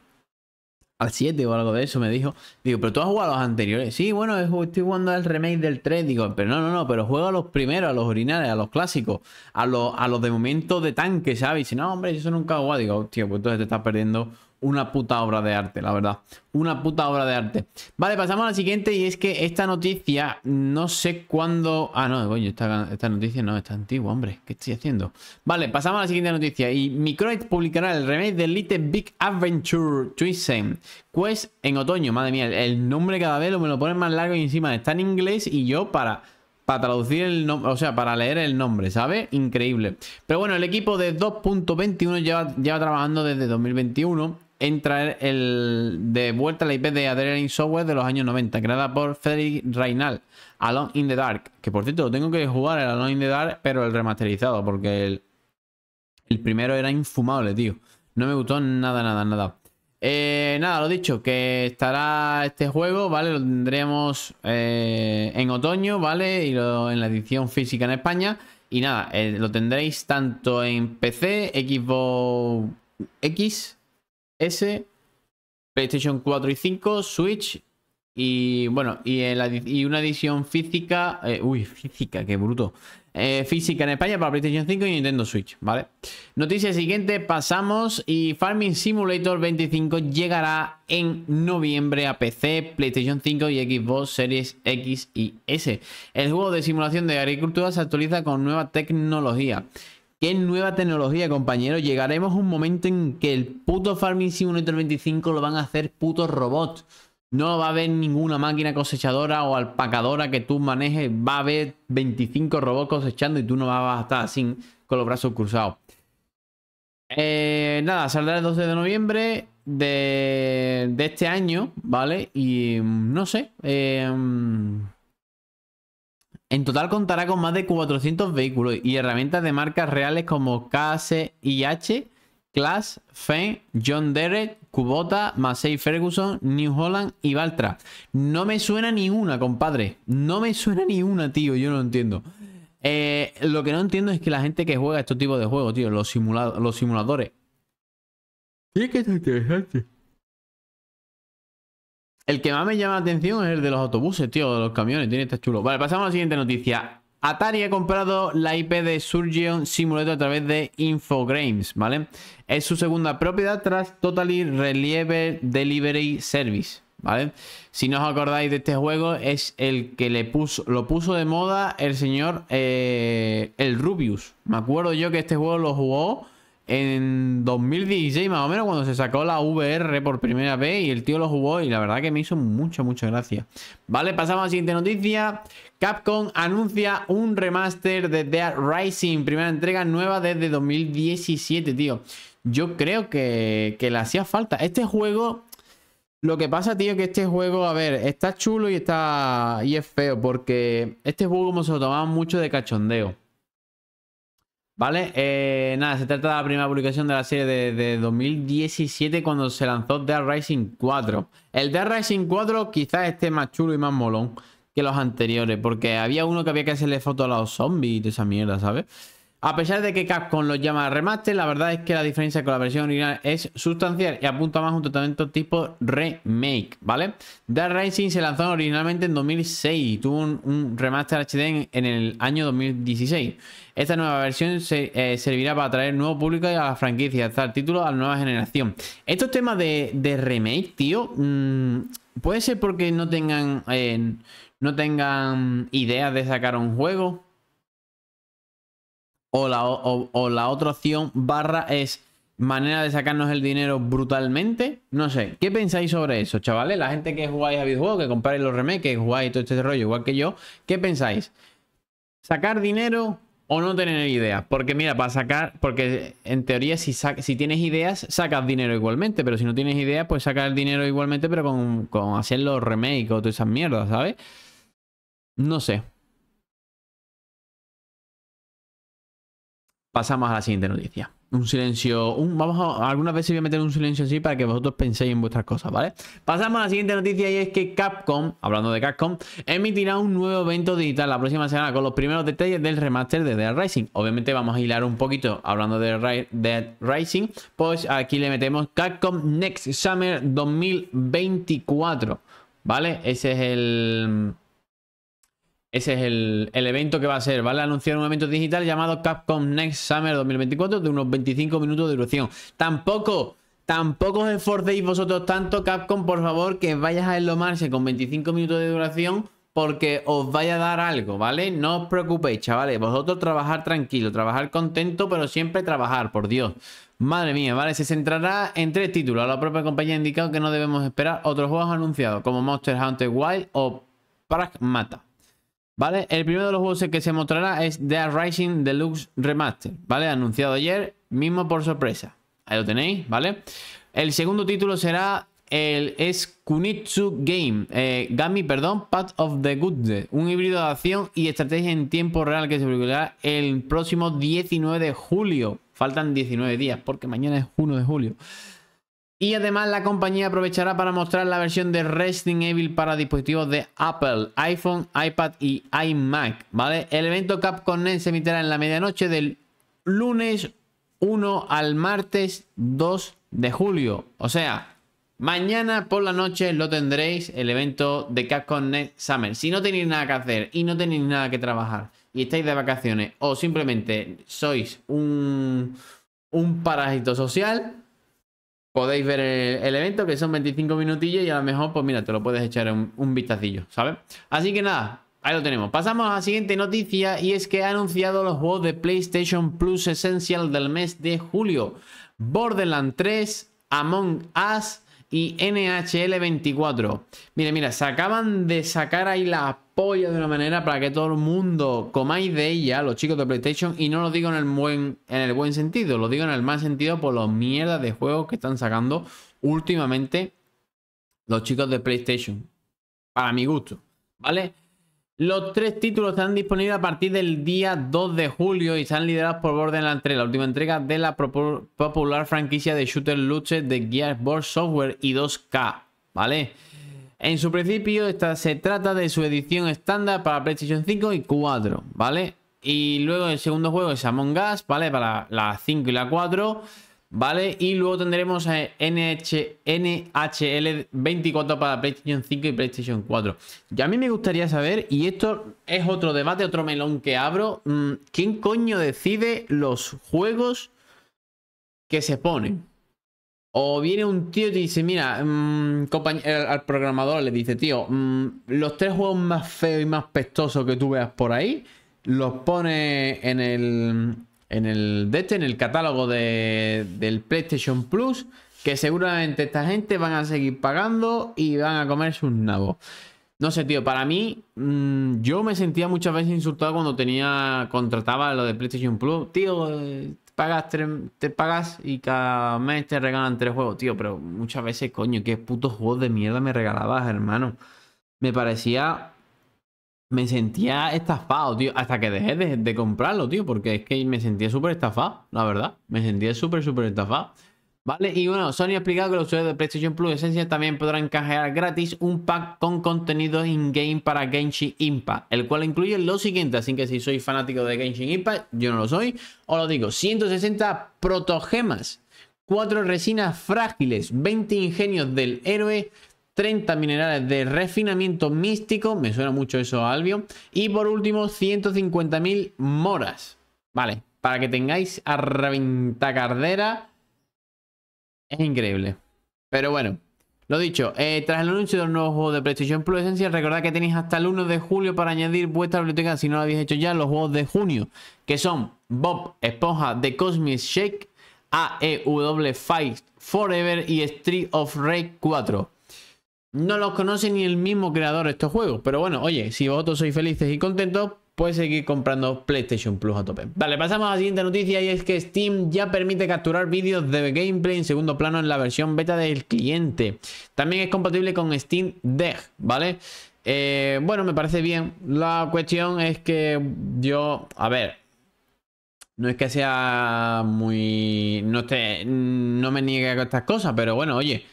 al 7 o algo de eso, me dijo. Digo, pero tú has jugado a los anteriores. Sí, bueno, estoy jugando al remake del 3. Digo, pero no, no, no, pero juego a los primeros, a los originales, a los clásicos, a los, a los de momento de tanque, ¿sabes? Y dice, no, hombre, eso nunca he jugado. Digo, tío, pues entonces te estás perdiendo una puta obra de arte, la verdad. Una puta obra de arte. Vale, pasamos a la siguiente y es que esta noticia no sé cuándo... Ah, no, coño, esta, noticia no, está antigua, hombre. ¿Qué estoy haciendo? Vale, pasamos a la siguiente noticia y Microid publicará el remake de Little Big Adventure Twisted Quest en otoño. Madre mía, el nombre cada vez lo me lo ponen más largo y encima está en inglés y yo para para traducir el nombre, o sea, para leer el nombre, ¿sabes? Increíble. Pero bueno, el equipo de 2.21 lleva, lleva, trabajando desde 2021 entra el, de vuelta la IP de Adrenaline Software de los años 90, creada por Federic Reinal, Alone in the Dark. Que por cierto, tengo que jugar el Alone in the Dark, pero el remasterizado, porque el, primero era infumable, tío. No me gustó nada, nada, nada. Eh, nada, lo dicho, que estará este juego, ¿vale? Lo tendremos eh, en otoño, ¿vale? Y en la edición física en España. Y nada, eh, lo tendréis tanto en PC, Xbox X, S, PlayStation 4 y 5, Switch y bueno, y, una edición física, eh, uy, física, qué bruto. Eh, física en España para PlayStation 5 y Nintendo Switch, ¿vale? Noticia siguiente, pasamos y Farming Simulator 25 llegará en noviembre a PC, PlayStation 5 y Xbox Series X y S. El juego de simulación de agricultura se actualiza con nueva tecnología nueva tecnología, compañero? Llegaremos a un momento en que el puto Farming Simulator 25 lo van a hacer putos robots. No va a haber ninguna máquina cosechadora o alpacadora que tú manejes. Va a haber 25 robots cosechando y tú no vas a estar así con los brazos cruzados. Eh, nada, saldrá el 12 de noviembre de, este año, ¿vale? Y mm, no sé. Eh, mm, en total contará con más de 400 vehículos y herramientas de marcas reales como KC-IH, Class, Fenn, John Derek, Kubota, Massey Ferguson, New Holland y Valtra. No me suena ni una, compadre. No me suena ni una, tío. Yo no lo entiendo. Eh, lo que no entiendo es que la gente que juega estos tipos de juegos, tío, los, los simuladores. Sí, que es interesante. El que más me llama la atención es el de los autobuses, tío, de los camiones. Tiene este chulo. Vale, pasamos a la siguiente noticia. Atari ha comprado la IP de Surgeon Simulator a través de Infogrames, ¿vale? Es su segunda propiedad tras Totally Relieve Delivery Service, ¿vale? Si no os acordáis de este juego, es el que le puso, lo puso de moda el señor eh, el Rubius. Me acuerdo yo que este juego lo jugó en 2016 más o menos cuando se sacó la VR por primera vez y el tío lo jugó y la verdad que me hizo mucha, mucha gracia. Vale, pasamos a la siguiente noticia. Capcom anuncia un remaster de Dead Rising, primera entrega nueva desde 2017, tío. Yo creo que, que le hacía falta. Este juego, lo que pasa, tío, que este juego, a ver, está chulo y está y es feo porque este juego como se lo tomaba mucho de cachondeo. Vale, eh, nada, se trata de la primera publicación de la serie de, 2017 cuando se lanzó The Rising 4. El The Rising 4 quizás esté más chulo y más molón que los anteriores, porque había uno que había que hacerle fotos a los zombies y de esa mierda, ¿sabes? A pesar de que Capcom los llama remaster, la verdad es que la diferencia con la versión original es sustancial y apunta más a un tratamiento tipo remake, ¿vale? Dead Rising se lanzó originalmente en 2006 y tuvo un, remaster HD en, el año 2016. Esta nueva versión se, eh, servirá para atraer nuevo público a la franquicia, hasta el título a la nueva generación. Estos temas de, remake, tío, mm, puede ser porque no tengan, eh, no tengan ideas de sacar un juego. O la, otra opción barra es manera de sacarnos el dinero brutalmente. No sé, ¿qué pensáis sobre eso, chavales? La gente que jugáis a videojuegos, que compráis los remakes, que jugáis todo este rollo, igual que yo, ¿qué pensáis? ¿Sacar dinero o no tener idea? Porque mira, para sacar, porque en teoría si, si tienes ideas, sacas dinero igualmente, pero si no tienes ideas, pues sacar el dinero igualmente, pero con, con hacer los remakes o todas esas mierdas, ¿sabes? No sé, Pasamos a la siguiente noticia. Un silencio. vamos a, algunas veces voy a meter un silencio así para que vosotros penséis en vuestras cosas, ¿vale? Pasamos a la siguiente noticia y es que Capcom, hablando de Capcom, emitirá un nuevo evento digital la próxima semana con los primeros detalles del remaster de Dead Rising. Obviamente vamos a hilar un poquito hablando de Dead Rising, pues aquí le metemos Capcom Next Summer 2024, ¿vale? Ese es el ese es el, evento que va a ser, ¿vale? Anunciar un evento digital llamado Capcom Next Summer 2024 de unos 25 minutos de duración. Tampoco, tampoco os esforcéis vosotros tanto, Capcom, por favor, que vayas a enlomarse con 25 minutos de duración porque os vaya a dar algo, ¿vale? No os preocupéis, chavales. Vosotros trabajar tranquilo, trabajar contento, pero siempre trabajar, por Dios. Madre mía, ¿vale? Se centrará en tres títulos. La propia compañía ha indicado que no debemos esperar otros juegos anunciados como Monster Hunter Wild o Pragmata. ¿Vale? El primero de los juegos que se mostrará es The Rising Deluxe Remaster, ¿vale? Anunciado ayer, mismo por sorpresa. Ahí lo tenéis, ¿vale? El segundo título será el es Game, eh, Gami, perdón, Path of the Good, un híbrido de acción y estrategia en tiempo real que se publicará el próximo 19 de julio. Faltan 19 días porque mañana es 1 de julio. Y además la compañía aprovechará para mostrar la versión de Resident Evil para dispositivos de Apple, iPhone, iPad y iMac, ¿vale? El evento Capcom se emitirá en la medianoche del lunes 1 al martes 2 de julio. O sea, mañana por la noche lo tendréis el evento de Capcom Summer. Si no tenéis nada que hacer y no tenéis nada que trabajar y estáis de vacaciones o simplemente sois un, un parásito social, podéis ver el, evento, que son 25 minutillos y a lo mejor, pues mira, te lo puedes echar un, vistacillo, ¿sabes? Así que nada, Ahí lo tenemos. Pasamos a la siguiente noticia y es que ha anunciado los juegos de PlayStation Plus Essential del mes de julio. Borderlands 3, Among Us y NHL 24. mire mira, se acaban de sacar ahí las de una manera para que todo el mundo comáis de ella, los chicos de PlayStation, y no lo digo en el buen, en el buen sentido, lo digo en el mal sentido por los mierdas de juegos que están sacando últimamente los chicos de PlayStation. Para mi gusto, ¿vale? Los tres títulos están disponibles a partir del día 2 de julio y están liderados por Borderlands 3, la última entrega de la popular franquicia de shooter luches de Gearbox Software y 2K, ¿vale? En su principio, esta se trata de su edición estándar para PlayStation 5 y 4, ¿vale? Y luego el segundo juego es Among Us, ¿vale? Para la 5 y la 4, ¿vale? Y luego tendremos NH, NHL 24 para PlayStation 5 y PlayStation 4. Y a mí me gustaría saber, y esto es otro debate, otro melón que abro, mm, ¿quién coño decide los juegos que se ponen? O viene un tío y dice, mira, mm, eh, al programador le dice, tío, mm, los tres juegos más feos y más pestosos que tú veas por ahí, los pone en el, en el, de este, en el catálogo del PlayStation Plus, que seguramente esta gente van a seguir pagando y van a comer sus nabos. No sé, tío, para mí, mm, yo me sentía muchas veces insultado cuando tenía, contrataba lo de PlayStation Plus. Tío, eh, pagas te pagas y cada mes te regalan tres juegos, tío. Pero muchas veces, coño, qué putos juegos de mierda me regalabas, hermano. Me parecía. Me sentía estafado, tío. Hasta que dejé de, de comprarlo, tío. Porque es que me sentía súper estafado, la verdad. Me sentía súper, súper estafado. ¿Vale? Y bueno, Sony ha explicado que los usuarios de PlayStation Plus Esencia también podrán canjear gratis un pack con contenido in-game para Genshin Impact, el cual incluye lo siguiente, así que si sois fanático de Genshin Impact, yo no lo soy, os lo digo, 160 protogemas, 4 resinas frágiles, 20 ingenios del héroe, 30 minerales de refinamiento místico, me suena mucho eso a Albion, y por último 150.000 moras, ¿vale? Para que tengáis a reventacardera es increíble. Pero bueno, lo dicho, eh, tras el anuncio del nuevo juego de prestigio Plus esencia, recordad que tenéis hasta el 1 de julio para añadir vuestra biblioteca, si no lo habéis hecho ya, los juegos de junio, que son Bob, Esponja, de Cosmic Shake, AEW Fight Forever y Street of Rage 4. No los conoce ni el mismo creador estos juegos, pero bueno, oye, si vosotros sois felices y contentos, puedes seguir comprando PlayStation Plus a tope. Vale, pasamos a la siguiente noticia y es que Steam ya permite capturar vídeos de gameplay en segundo plano en la versión beta del cliente. También es compatible con Steam Deck, ¿vale? Eh, bueno, me parece bien. La cuestión es que yo, a ver, no es que sea muy... No, te, no me niegue a estas cosas, pero bueno, oye,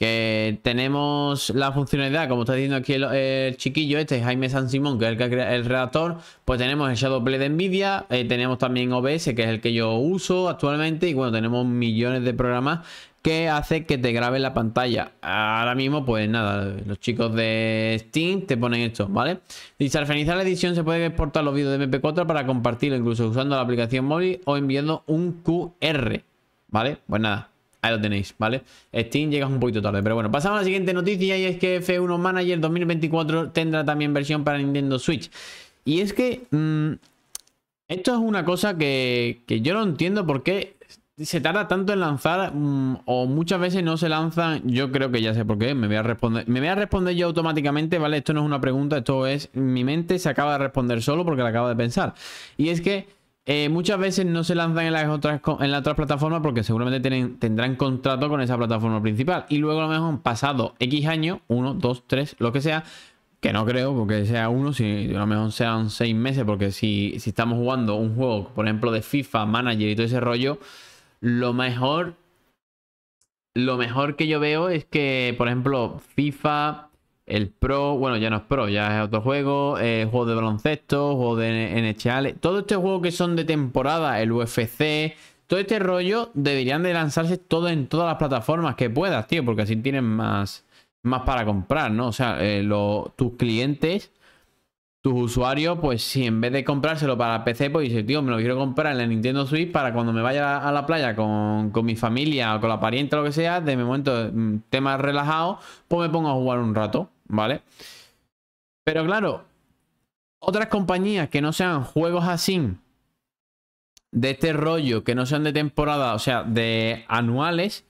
que tenemos la funcionalidad, como está diciendo aquí el, chiquillo este, es Jaime San Simón, que es el, que crea, el redactor, pues tenemos el Shadowplay de NVIDIA, eh, tenemos también OBS, que es el que yo uso actualmente, y bueno, tenemos millones de programas que hace que te grabe la pantalla. Ahora mismo, pues nada, los chicos de Steam te ponen esto, ¿vale? Dice, al finalizar la edición se pueden exportar los vídeos de MP4 para compartirlo, incluso usando la aplicación móvil o enviando un QR, ¿vale? Pues nada, Ahí lo tenéis, ¿vale? Steam llegas un poquito tarde, pero bueno. Pasamos a la siguiente noticia y es que F1 Manager 2024 tendrá también versión para Nintendo Switch. Y es que mm, esto es una cosa que, que, yo no entiendo por qué se tarda tanto en lanzar mm, o muchas veces no se lanzan. Yo creo que ya sé por qué, me voy a responder. Me voy a responder yo automáticamente, ¿vale? Esto no es una pregunta, esto es mi mente se acaba de responder solo porque la acaba de pensar. Y es que... Eh, muchas veces no se lanzan en las otras, en plataformas porque seguramente tendrán contrato con esa plataforma principal. Y luego a lo mejor pasado X años, 1, 2, 3, lo que sea, que no creo porque sea uno, si a lo mejor sean 6 meses, porque si, si estamos jugando un juego, por ejemplo, de FIFA, Manager y todo ese rollo, lo mejor, lo mejor que yo veo es que, por ejemplo, FIFA el Pro, bueno, ya no es Pro, ya es otro juego. Eh, juego de baloncesto, juego de NHL. Todo este juego que son de temporada, el UFC, todo este rollo, deberían de lanzarse todo en todas las plataformas que puedas, tío, porque así tienen más, más para comprar, ¿no? O sea, eh, tus clientes, tus usuarios, pues si en vez de comprárselo para PC, pues dices, tío, me lo quiero comprar en la Nintendo Switch para cuando me vaya a la playa con, con mi familia o con la pariente o lo que sea, de momento, mm, tema relajado, pues me pongo a jugar un rato. ¿vale? Pero claro, otras compañías que no sean juegos así, de este rollo, que no sean de temporada, o sea, de anuales,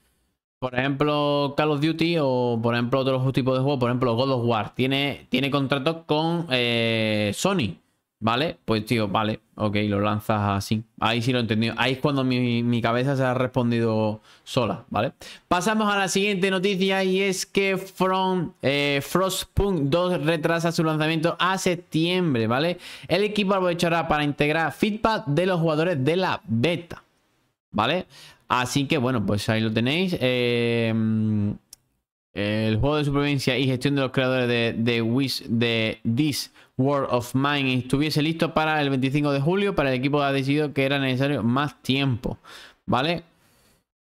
por ejemplo, Call of Duty o por ejemplo otros tipos de juegos, por ejemplo God of War, tiene, tiene contratos con eh, Sony. ¿Vale? Pues tío, vale, ok, lo lanzas así. Ahí sí lo he entendido. Ahí es cuando mi, cabeza se ha respondido sola, ¿vale? Pasamos a la siguiente noticia y es que From, eh, Frostpunk 2 retrasa su lanzamiento a septiembre, ¿vale? El equipo aprovechará para integrar feedback de los jugadores de la beta, ¿vale? Así que bueno, pues ahí lo tenéis. Eh el juego de supervivencia y gestión de los creadores de, de, Wish, de This World of Mine estuviese listo para el 25 de julio, para el equipo ha decidido que era necesario más tiempo. ¿Vale?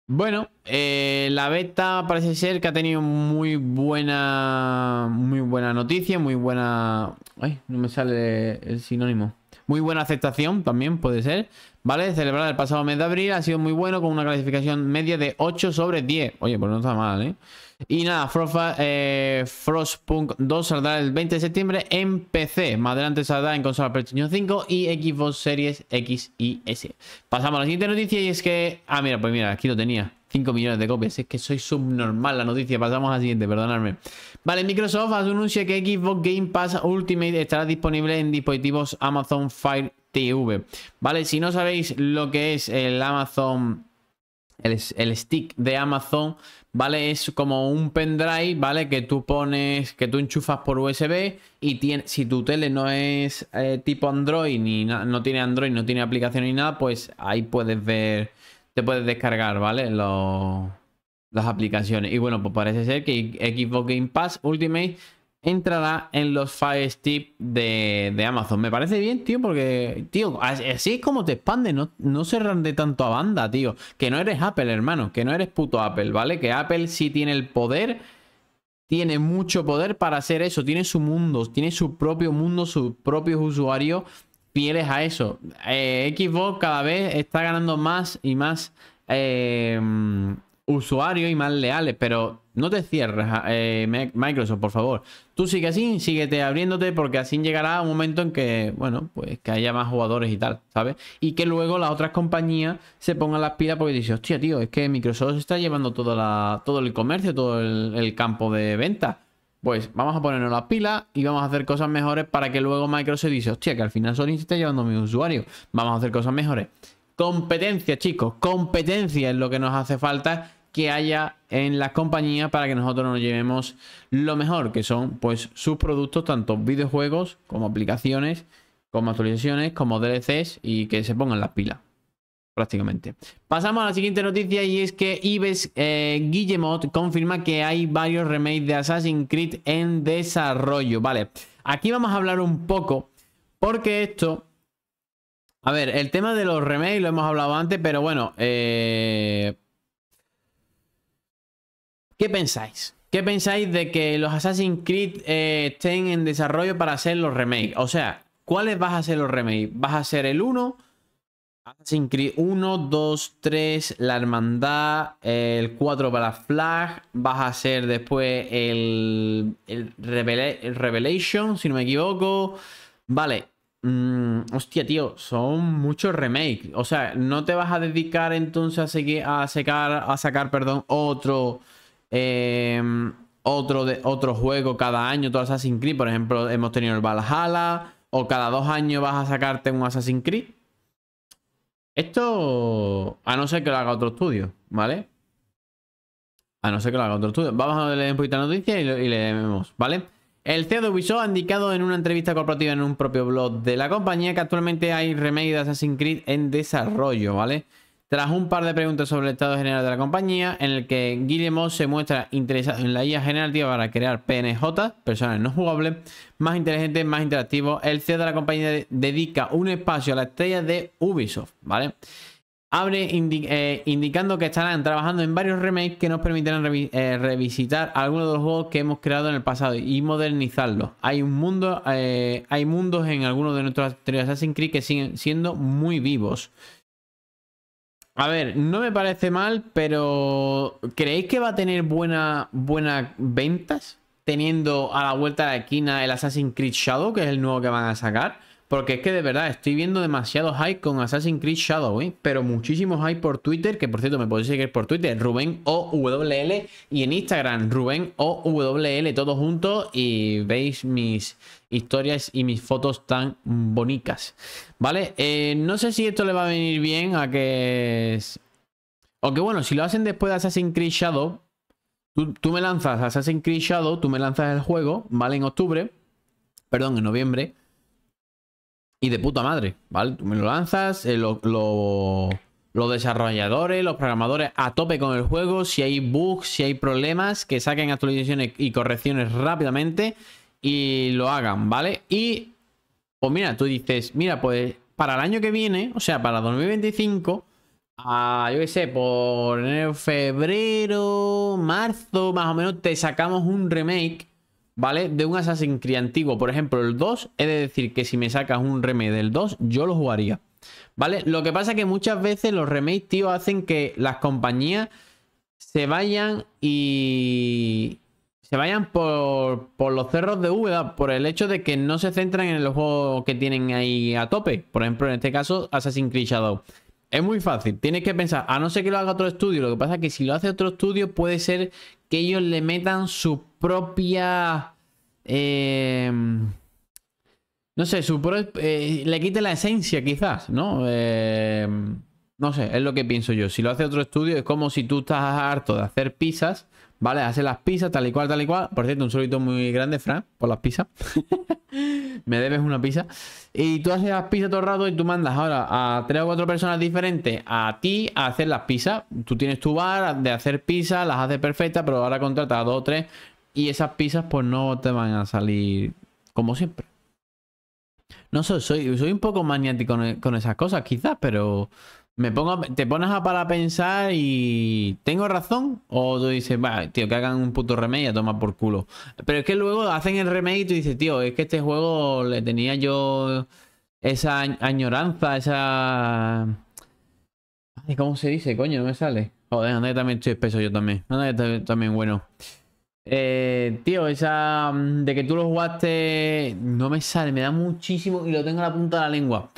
Bueno, eh, la beta parece ser que ha tenido muy buena, muy buena noticia, muy buena... Ay, no me sale el sinónimo. Muy buena aceptación también puede ser. ¿Vale? Celebrar el pasado mes de abril ha sido muy bueno con una clasificación media de 8 sobre 10. Oye, pues no está mal, ¿eh? Y nada, eh, Frostpunk 2 saldrá el 20 de septiembre en PC. Más adelante saldrá en consola PlayStation 5 y Xbox Series X y S. Pasamos a la siguiente noticia y es que... Ah, mira, pues mira, aquí lo tenía. 5 millones de copias. Es que soy subnormal la noticia. Pasamos a la siguiente, perdonadme. Vale, Microsoft anuncia que Xbox Game Pass Ultimate estará disponible en dispositivos Amazon Fire TV. Vale, si no sabéis lo que es el Amazon el, stick de Amazon, ¿vale? Es como un pendrive, ¿vale? Que tú pones, que tú enchufas por USB y tiene, si tu tele no es eh, tipo Android, ni no tiene Android, no tiene aplicación ni nada, pues ahí puedes ver, te puedes descargar, ¿vale? las aplicaciones. Y bueno, pues parece ser que Xbox Game Pass Ultimate entrará en los Fire Stick de, de, Amazon. Me parece bien, tío, porque, tío, así es como te expande, no, no se rande tanto a banda, tío. Que no eres Apple, hermano, que no eres puto Apple, ¿vale? Que Apple sí tiene el poder, tiene mucho poder para hacer eso, tiene su mundo, tiene su propio mundo, sus propios usuarios fieles a eso. Eh, Xbox cada vez está ganando más y más eh, usuarios y más leales, pero no te cierres, eh, Microsoft, por favor. Tú sigue así, síguete abriéndote porque así llegará un momento en que, bueno, pues que haya más jugadores y tal, ¿sabes? Y que luego las otras compañías se pongan las pilas porque dicen, hostia, tío, es que Microsoft se está llevando toda la, todo el comercio, todo el, campo de venta. Pues vamos a ponernos las pilas y vamos a hacer cosas mejores para que luego Microsoft dice, hostia, que al final Sony se está llevando a mis usuarios. Vamos a hacer cosas mejores. Competencia, chicos, competencia es lo que nos hace falta que haya en las compañías para que nosotros nos llevemos lo mejor, que son pues sus productos, tanto videojuegos como aplicaciones, como actualizaciones, como DLCs y que se pongan las pilas. Prácticamente. Pasamos a la siguiente noticia y es que Ives eh, Guillemot confirma que hay varios remakes de Assassin's Creed en desarrollo. Vale, aquí vamos a hablar un poco porque esto a ver, el tema de los remakes lo hemos hablado antes, pero bueno. Eh, ¿Qué pensáis? ¿Qué pensáis de que los Assassin's Creed eh, estén en desarrollo para hacer los remakes? O sea, ¿cuáles vas a hacer los remakes? ¿Vas a hacer el 1? Assassin's Creed 1, 2, 3, la hermandad, el 4 para Flag, vas a hacer después el, el Revelation, si no me equivoco. Vale, Mm, hostia, tío, son muchos remakes. O sea, ¿no te vas a dedicar entonces a seguir a sacar, a sacar, perdón, otro. Em, otro, de, otro juego cada año, todo Assassin's Creed, por ejemplo, hemos tenido el Valhalla, o cada dos años vas a sacarte un Assassin's Creed. Esto, a no ser que lo haga otro estudio, ¿vale? A no ser que lo haga otro estudio. Vamos a leer un poquito la noticia y, le leemos, ¿vale? vale el CEO de Ubisoft ha indicado en una entrevista corporativa en un propio blog de la compañía que actualmente hay remake de Assassin's Creed en desarrollo, ¿vale? Tras un par de preguntas sobre el estado general de la compañía, en el que Guillermo se muestra interesado en la IA generativa para crear PNJ, personas no jugables, más inteligentes, más interactivos, el CEO de la compañía dedica un espacio a la estrella de Ubisoft, ¿vale? abre eh, indicando que estarán trabajando en varios remakes que nos permitirán eh, revisitar algunos de los juegos que hemos creado en el pasado y modernizarlos. Hay un mundo, eh, hay mundos en algunos de nuestros anteriores Assassin's Creed que siguen siendo muy vivos. A ver, no me parece mal, pero ¿creéis que va a tener buenas ventas? Teniendo a la vuelta de la esquina el Assassin's Creed Shadow, que es el nuevo que van a sacar. Porque es que de verdad estoy viendo demasiado hype con Assassin's Creed Shadow, ¿eh? pero muchísimos hype por Twitter, que por cierto me podéis seguir por Twitter, Rubén OWL, y en Instagram, Rubén OWL, todos juntos, y veis mis historias y mis fotos tan bonitas. ¿Vale? Eh, no sé si esto le va a venir bien a que... O que bueno, si lo hacen después de Assassin's Creed Shadow, Tú, tú, me lanzas Assassin's Creed Shadow, tú me lanzas el juego, ¿vale? En octubre, perdón, en noviembre. Y de puta madre, ¿vale? Tú me lo lanzas, eh, los desarrolladores, los programadores a tope con el juego. Si hay bugs, si hay problemas, que saquen actualizaciones y correcciones rápidamente y lo hagan, ¿vale? Y, pues mira, tú dices, mira, pues para el año que viene, o sea, para 2025, yo qué sé, por febrero, marzo, más o menos, te sacamos un remake ¿vale? De un Assassin's Creed antiguo, por ejemplo, el 2, es de decir que si me sacas un remake del 2, yo lo jugaría, ¿vale? Lo que pasa es que muchas veces los remakes, tío, hacen que las compañías se vayan y... Se vayan por, por los cerros de V por el hecho de que no se centran en los juegos que tienen ahí a tope. Por ejemplo, en este caso, Assassin's Creed Shadow. Es muy fácil, tienes que pensar, a no ser que lo haga otro estudio, lo que pasa es que si lo hace otro estudio puede ser que ellos le metan su propia... Em, no sé, su eh, le quite la esencia quizás, ¿no? Em, no sé, es lo que pienso yo. Si lo hace otro estudio, es como si tú estás harto de hacer pizzas ¿Vale? Hace las pizzas, tal y cual, tal y cual. Por cierto, un solito muy grande, Fran, por las pizzas. *laughs* Me debes una pizza. Y tú haces las pizzas todo el rato y tú mandas ahora a tres o cuatro personas diferentes a ti a hacer las pizzas. Tú tienes tu bar de hacer pizzas, las haces perfectas, pero ahora contratas a dos o tres y esas pizzas pues no te van a salir como siempre. No sé, soy, soy un poco maniático con, con esas cosas, quizás, pero pongo, te pones a para pensar y tengo razón. O tú dices, va, tío, que hagan un puto remake y a tomar por culo. Pero es que luego hacen el remake y tú dices, tío, es que este juego le tenía yo esa añoranza, esa. ¿Cómo se dice, coño? No me sale. Joder, anda que también estoy espeso yo también. Anda que también bueno. Eh, tío, esa mm, de que tú lo jugaste. No me sale, me da muchísimo y lo tengo a la punta de la lengua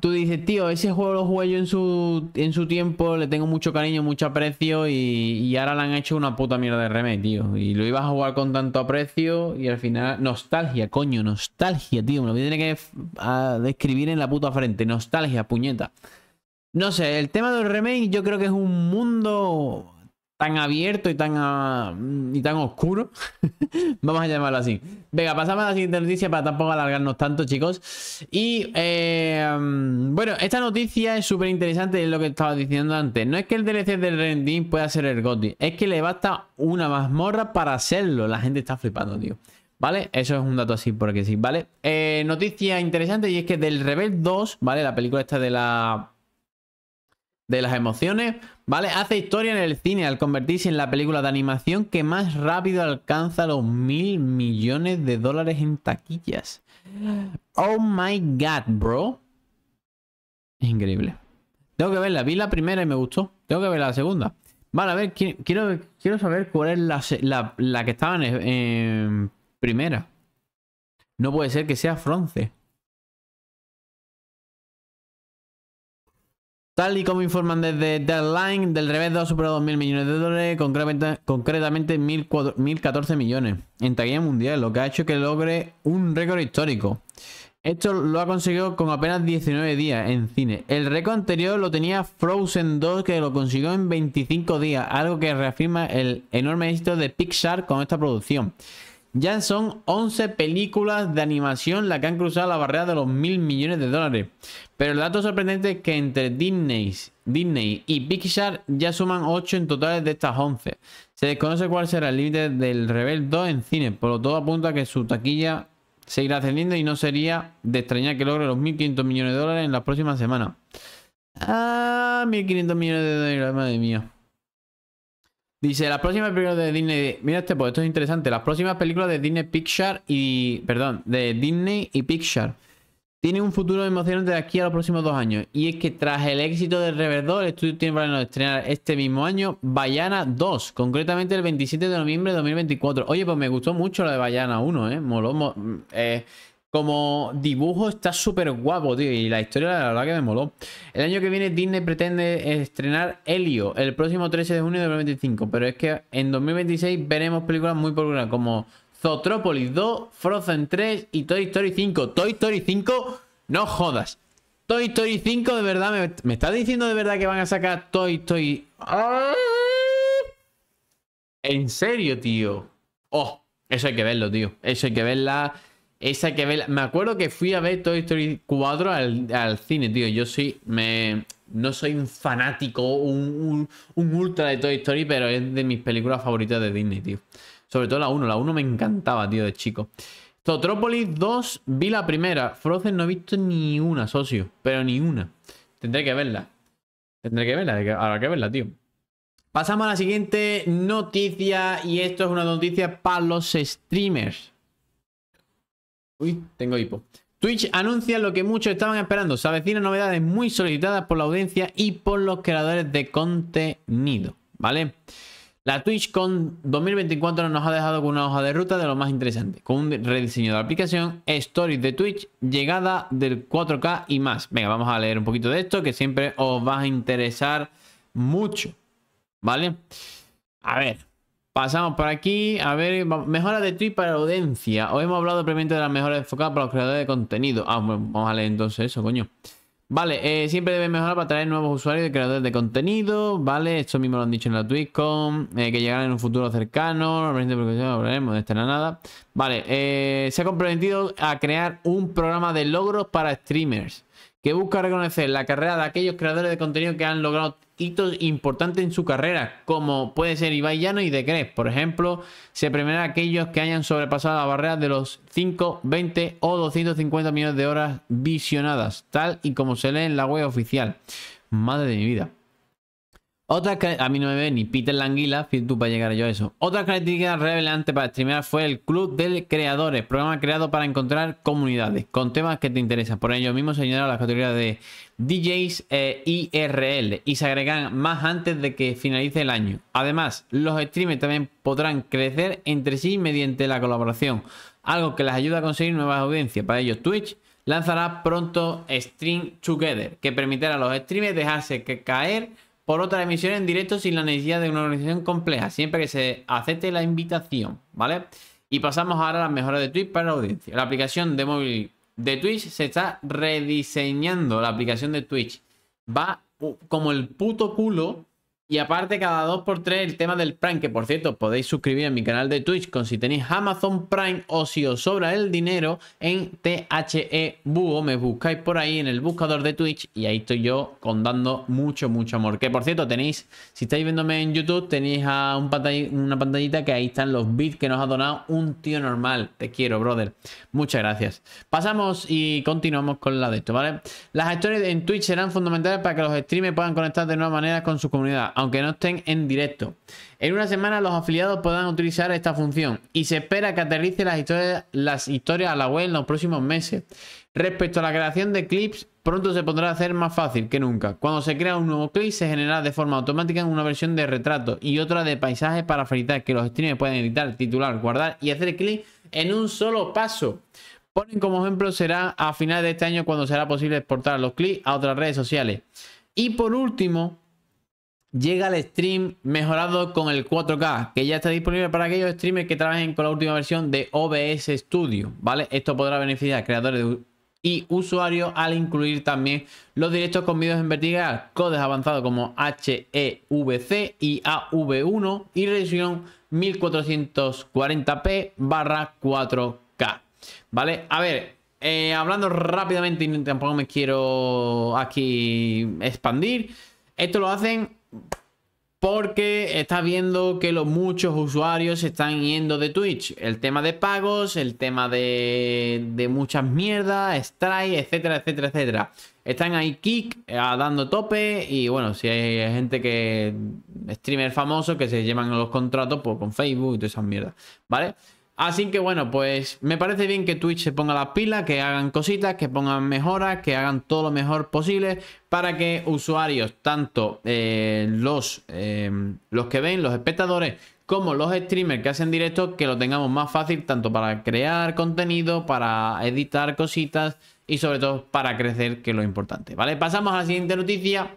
tú dices, tío, ese juego lo jugué yo en su, en su tiempo, le tengo mucho cariño, mucho aprecio y, ahora le han hecho una puta mierda de remake, tío. Y lo ibas a jugar con tanto aprecio y al final... Nostalgia, coño, nostalgia, tío. Me lo voy a tener que describir en la puta frente. Nostalgia, puñeta. No sé, el tema del remake yo creo que es un mundo tan abierto y tan, ah, y tan oscuro. *laughs* Vamos a llamarlo así. Venga, pasamos a la siguiente noticia para tampoco alargarnos tanto, chicos. Y eh, bueno, esta noticia es súper interesante, es lo que estaba diciendo antes. No es que el DLC del Rendín pueda ser el GOTI, es que le basta una mazmorra para hacerlo. La gente está flipando, tío. ¿Vale? Eso es un dato así porque sí, ¿vale? Eh, noticia interesante y es que del Rebel 2, ¿vale? La película esta de la de las emociones, ¿vale? Hace historia en el cine al convertirse en la película de animación que más rápido alcanza los mil millones de dólares en taquillas. Oh my god, bro. Es increíble. Tengo que verla. Vi la primera y me gustó. Tengo que ver la segunda. Vale, a ver, quiero, quiero saber cuál es la, que estaba en, primera. No puede ser que sea Fronce. Tal y como informan desde Deadline, del revés ha superado 2.000 millones de dólares, concretamente, 1.014 millones en taquilla mundial, lo que ha hecho que logre un récord histórico. Esto lo ha conseguido con apenas 19 días en cine. El récord anterior lo tenía Frozen 2, que lo consiguió en 25 días, algo que reafirma el enorme éxito de Pixar con esta producción. Ya son 11 películas de animación las que han cruzado la barrera de los mil millones de dólares. Pero el dato sorprendente es que entre Disney, Disney y Pixar ya suman 8 en total de estas 11. Se desconoce cuál será el límite del Rebel 2 en cine, por lo todo apunta a que su taquilla seguirá ascendiendo y no sería de extrañar que logre los 1.500 millones de dólares en las próximas semanas. Ah, 1.500 millones de dólares, madre mía. Dice, las próximas películas de Disney... Mira este, pues esto es interesante. Las próximas películas de Disney Pixar y... Perdón, de Disney y Pixar. Tienen un futuro emocionante de aquí a los próximos dos años. Y es que tras el éxito de Reverdor, el estudio tiene planeado estrenar este mismo año Bayana 2, concretamente el 27 de noviembre de 2024. Oye, pues me gustó mucho la de Bayana 1, ¿eh? Moló. eh como dibujo está súper guapo, tío. Y la historia, la verdad, que me moló. El año que viene, Disney pretende estrenar Helio el próximo 13 de junio de 2025. Pero es que en 2026 veremos películas muy populares como Zootropolis 2, Frozen 3 y Toy Story 5. Toy Story 5, no jodas. Toy Story 5, de verdad, me, está diciendo de verdad que van a sacar Toy Story. ¡Ah! En serio, tío. Oh, eso hay que verlo, tío. Eso hay que verla. Esa que ve. Me acuerdo que fui a ver Toy Story 4 al, cine, tío. Yo sí, no soy un fanático, un, ultra de Toy Story, pero es de mis películas favoritas de Disney, tío. Sobre todo la 1. La 1 me encantaba, tío, de chico. Totrópolis 2, vi la primera. Frozen no he visto ni una, socio. Pero ni una. Tendré que verla. Tendré que verla, habrá que verla, tío. Pasamos a la siguiente noticia y esto es una noticia para los streamers. Uy, tengo hipo. Twitch anuncia lo que muchos estaban esperando. Se avecinan novedades muy solicitadas por la audiencia y por los creadores de contenido. ¿Vale? La Twitch con 2024 nos ha dejado con una hoja de ruta de lo más interesante, con un rediseño de la aplicación, stories de Twitch, llegada del 4K y más. Venga, vamos a leer un poquito de esto que siempre os va a interesar mucho. ¿Vale? A ver, Pasamos por aquí. A ver, mejora de Twitch para audiencia. Hoy hemos hablado previamente de las mejoras enfocadas para los creadores de contenido. Ah, bueno, vamos a leer entonces eso, coño. Vale, eh, siempre debe mejorar para traer nuevos usuarios y creadores de contenido. Vale, esto mismo lo han dicho en la Twitch.com, Eh, que llegarán en un futuro cercano. No hablaremos de esta nada. Vale, eh, se ha comprometido a crear un programa de logros para streamers que busca reconocer la carrera de aquellos creadores de contenido que han logrado hitos importantes en su carrera, como puede ser Ibai Llano y Decret. Por ejemplo, se premiará a aquellos que hayan sobrepasado la barrera de los 5, 20 o 250 millones de horas visionadas, tal y como se lee en la web oficial. Madre de mi vida. Otra a mí no me ni Peter Languila, tú para llegar yo eso. Otra característica relevante para streamear fue el Club de Creadores, programa creado para encontrar comunidades con temas que te interesan. Por ello mismo se las categorías de DJs Y e RL y se agregan más antes de que finalice el año. Además, los streamers también podrán crecer entre sí mediante la colaboración, algo que les ayuda a conseguir nuevas audiencias. Para ello, Twitch lanzará pronto Stream Together, que permitirá a los streamers dejarse caer por otra emisión en directo sin la necesidad de una organización compleja, siempre que se acepte la invitación, ¿vale? Y pasamos ahora a las mejoras de Twitch para la audiencia. La aplicación de móvil de Twitch se está rediseñando, la aplicación de Twitch va como el puto culo y aparte, cada 2x3 el tema del Prime, que por cierto, podéis suscribir a mi canal de Twitch con si tenéis Amazon Prime o si os sobra el dinero en THE Búho. Me buscáis por ahí en el buscador de Twitch y ahí estoy yo contando mucho, mucho amor. Que por cierto, tenéis, si estáis viéndome en YouTube, tenéis a una pantallita que ahí están los bits que nos ha donado un tío normal. Te quiero, brother. Muchas gracias. Pasamos y continuamos con la de esto, ¿vale? Las historias en Twitch serán fundamentales para que los streamers puedan conectar de nueva manera con su comunidad aunque no estén en directo. En una semana los afiliados podrán utilizar esta función y se espera que aterrice las historias, a la web en los próximos meses. Respecto a la creación de clips, pronto se podrá hacer más fácil que nunca. Cuando se crea un nuevo clip, se generará de forma automática una versión de retrato y otra de paisaje para facilitar que los streamers puedan editar, titular, guardar y hacer clic en un solo paso. Ponen como ejemplo será a final de este año cuando será posible exportar los clips a otras redes sociales. Y por último, llega el stream mejorado con el 4K, que ya está disponible para aquellos streamers que trabajen con la última versión de OBS Studio, ¿vale? Esto podrá beneficiar a creadores y usuarios al incluir también los directos con vídeos en vertical, codes avanzados como HEVC y AV1 y resolución 1440p barra 4K, ¿vale? A ver, eh, hablando rápidamente y tampoco me quiero aquí expandir, esto lo hacen porque está viendo que los muchos usuarios están yendo de Twitch. El tema de pagos, el tema de, de muchas mierdas, strike, etcétera, etcétera, etcétera. Están ahí kick, eh, dando tope y bueno, si hay gente que... streamer famoso que se llevan los contratos pues, con Facebook y todas esas mierdas, ¿vale? Así que bueno, pues me parece bien que Twitch se ponga las pilas, que hagan cositas, que pongan mejoras, que hagan todo lo mejor posible para que usuarios, tanto eh, los, eh, los que ven, los espectadores, como los streamers que hacen directo, que lo tengamos más fácil tanto para crear contenido, para editar cositas y sobre todo para crecer, que es lo importante. ¿Vale? Pasamos a la siguiente noticia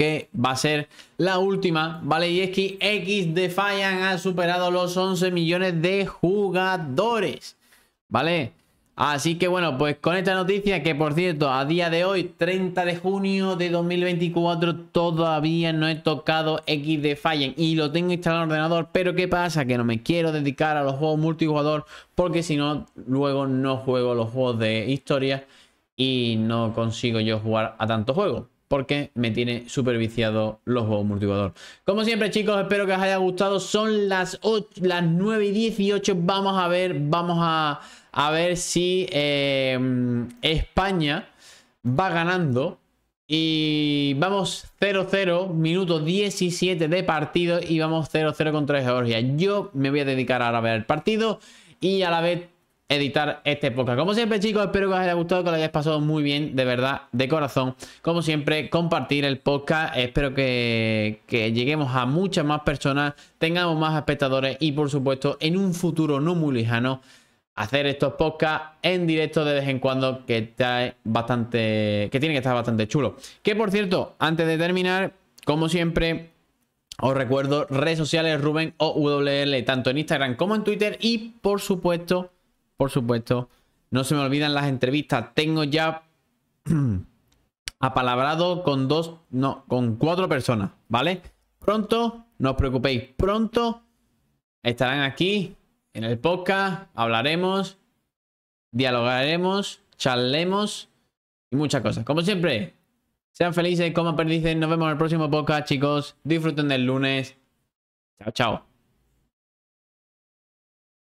que va a ser la última, ¿vale? Y es que X ha superado los 11 millones de jugadores, ¿vale? Así que bueno, pues con esta noticia que por cierto, a día de hoy, 30 de junio de 2024, todavía no he tocado X de fallen y lo tengo instalado en el ordenador, pero ¿qué pasa? Que no me quiero dedicar a los juegos multijugador porque si no, luego no juego los juegos de historia y no consigo yo jugar a tanto juego porque me tiene super viciado los juegos multijugador. Como siempre, chicos, espero que os haya gustado. Son las, 8, las 9 y 18. Vamos a ver, vamos a, ver si em, España va ganando. Y vamos 0-0, minuto 17 de partido y vamos 0-0 contra Georgia. Yo me voy a dedicar ahora a ver el partido y a la vez editar este podcast. Como siempre, chicos, espero que os haya gustado, que lo hayáis pasado muy bien, de verdad, de corazón. Como siempre, compartir el podcast. Espero que, lleguemos a muchas más personas, tengamos más espectadores y, por supuesto, en un futuro no muy lejano, hacer estos podcasts en directo de vez en cuando, que está bastante. que tiene que estar bastante chulo. Que por cierto, antes de terminar, como siempre. Os recuerdo redes sociales Ruben WL... tanto en Instagram como en Twitter y por supuesto por supuesto. No se me olvidan las entrevistas. Tengo ya *clears throat* apalabrado con dos, no, con cuatro personas, ¿vale? Pronto, no os preocupéis, pronto estarán aquí en el podcast, hablaremos, dialogaremos, charlemos y muchas cosas. Como siempre, sean felices, como perdices, nos vemos en el próximo podcast, chicos. Disfruten del lunes. Chao, chao.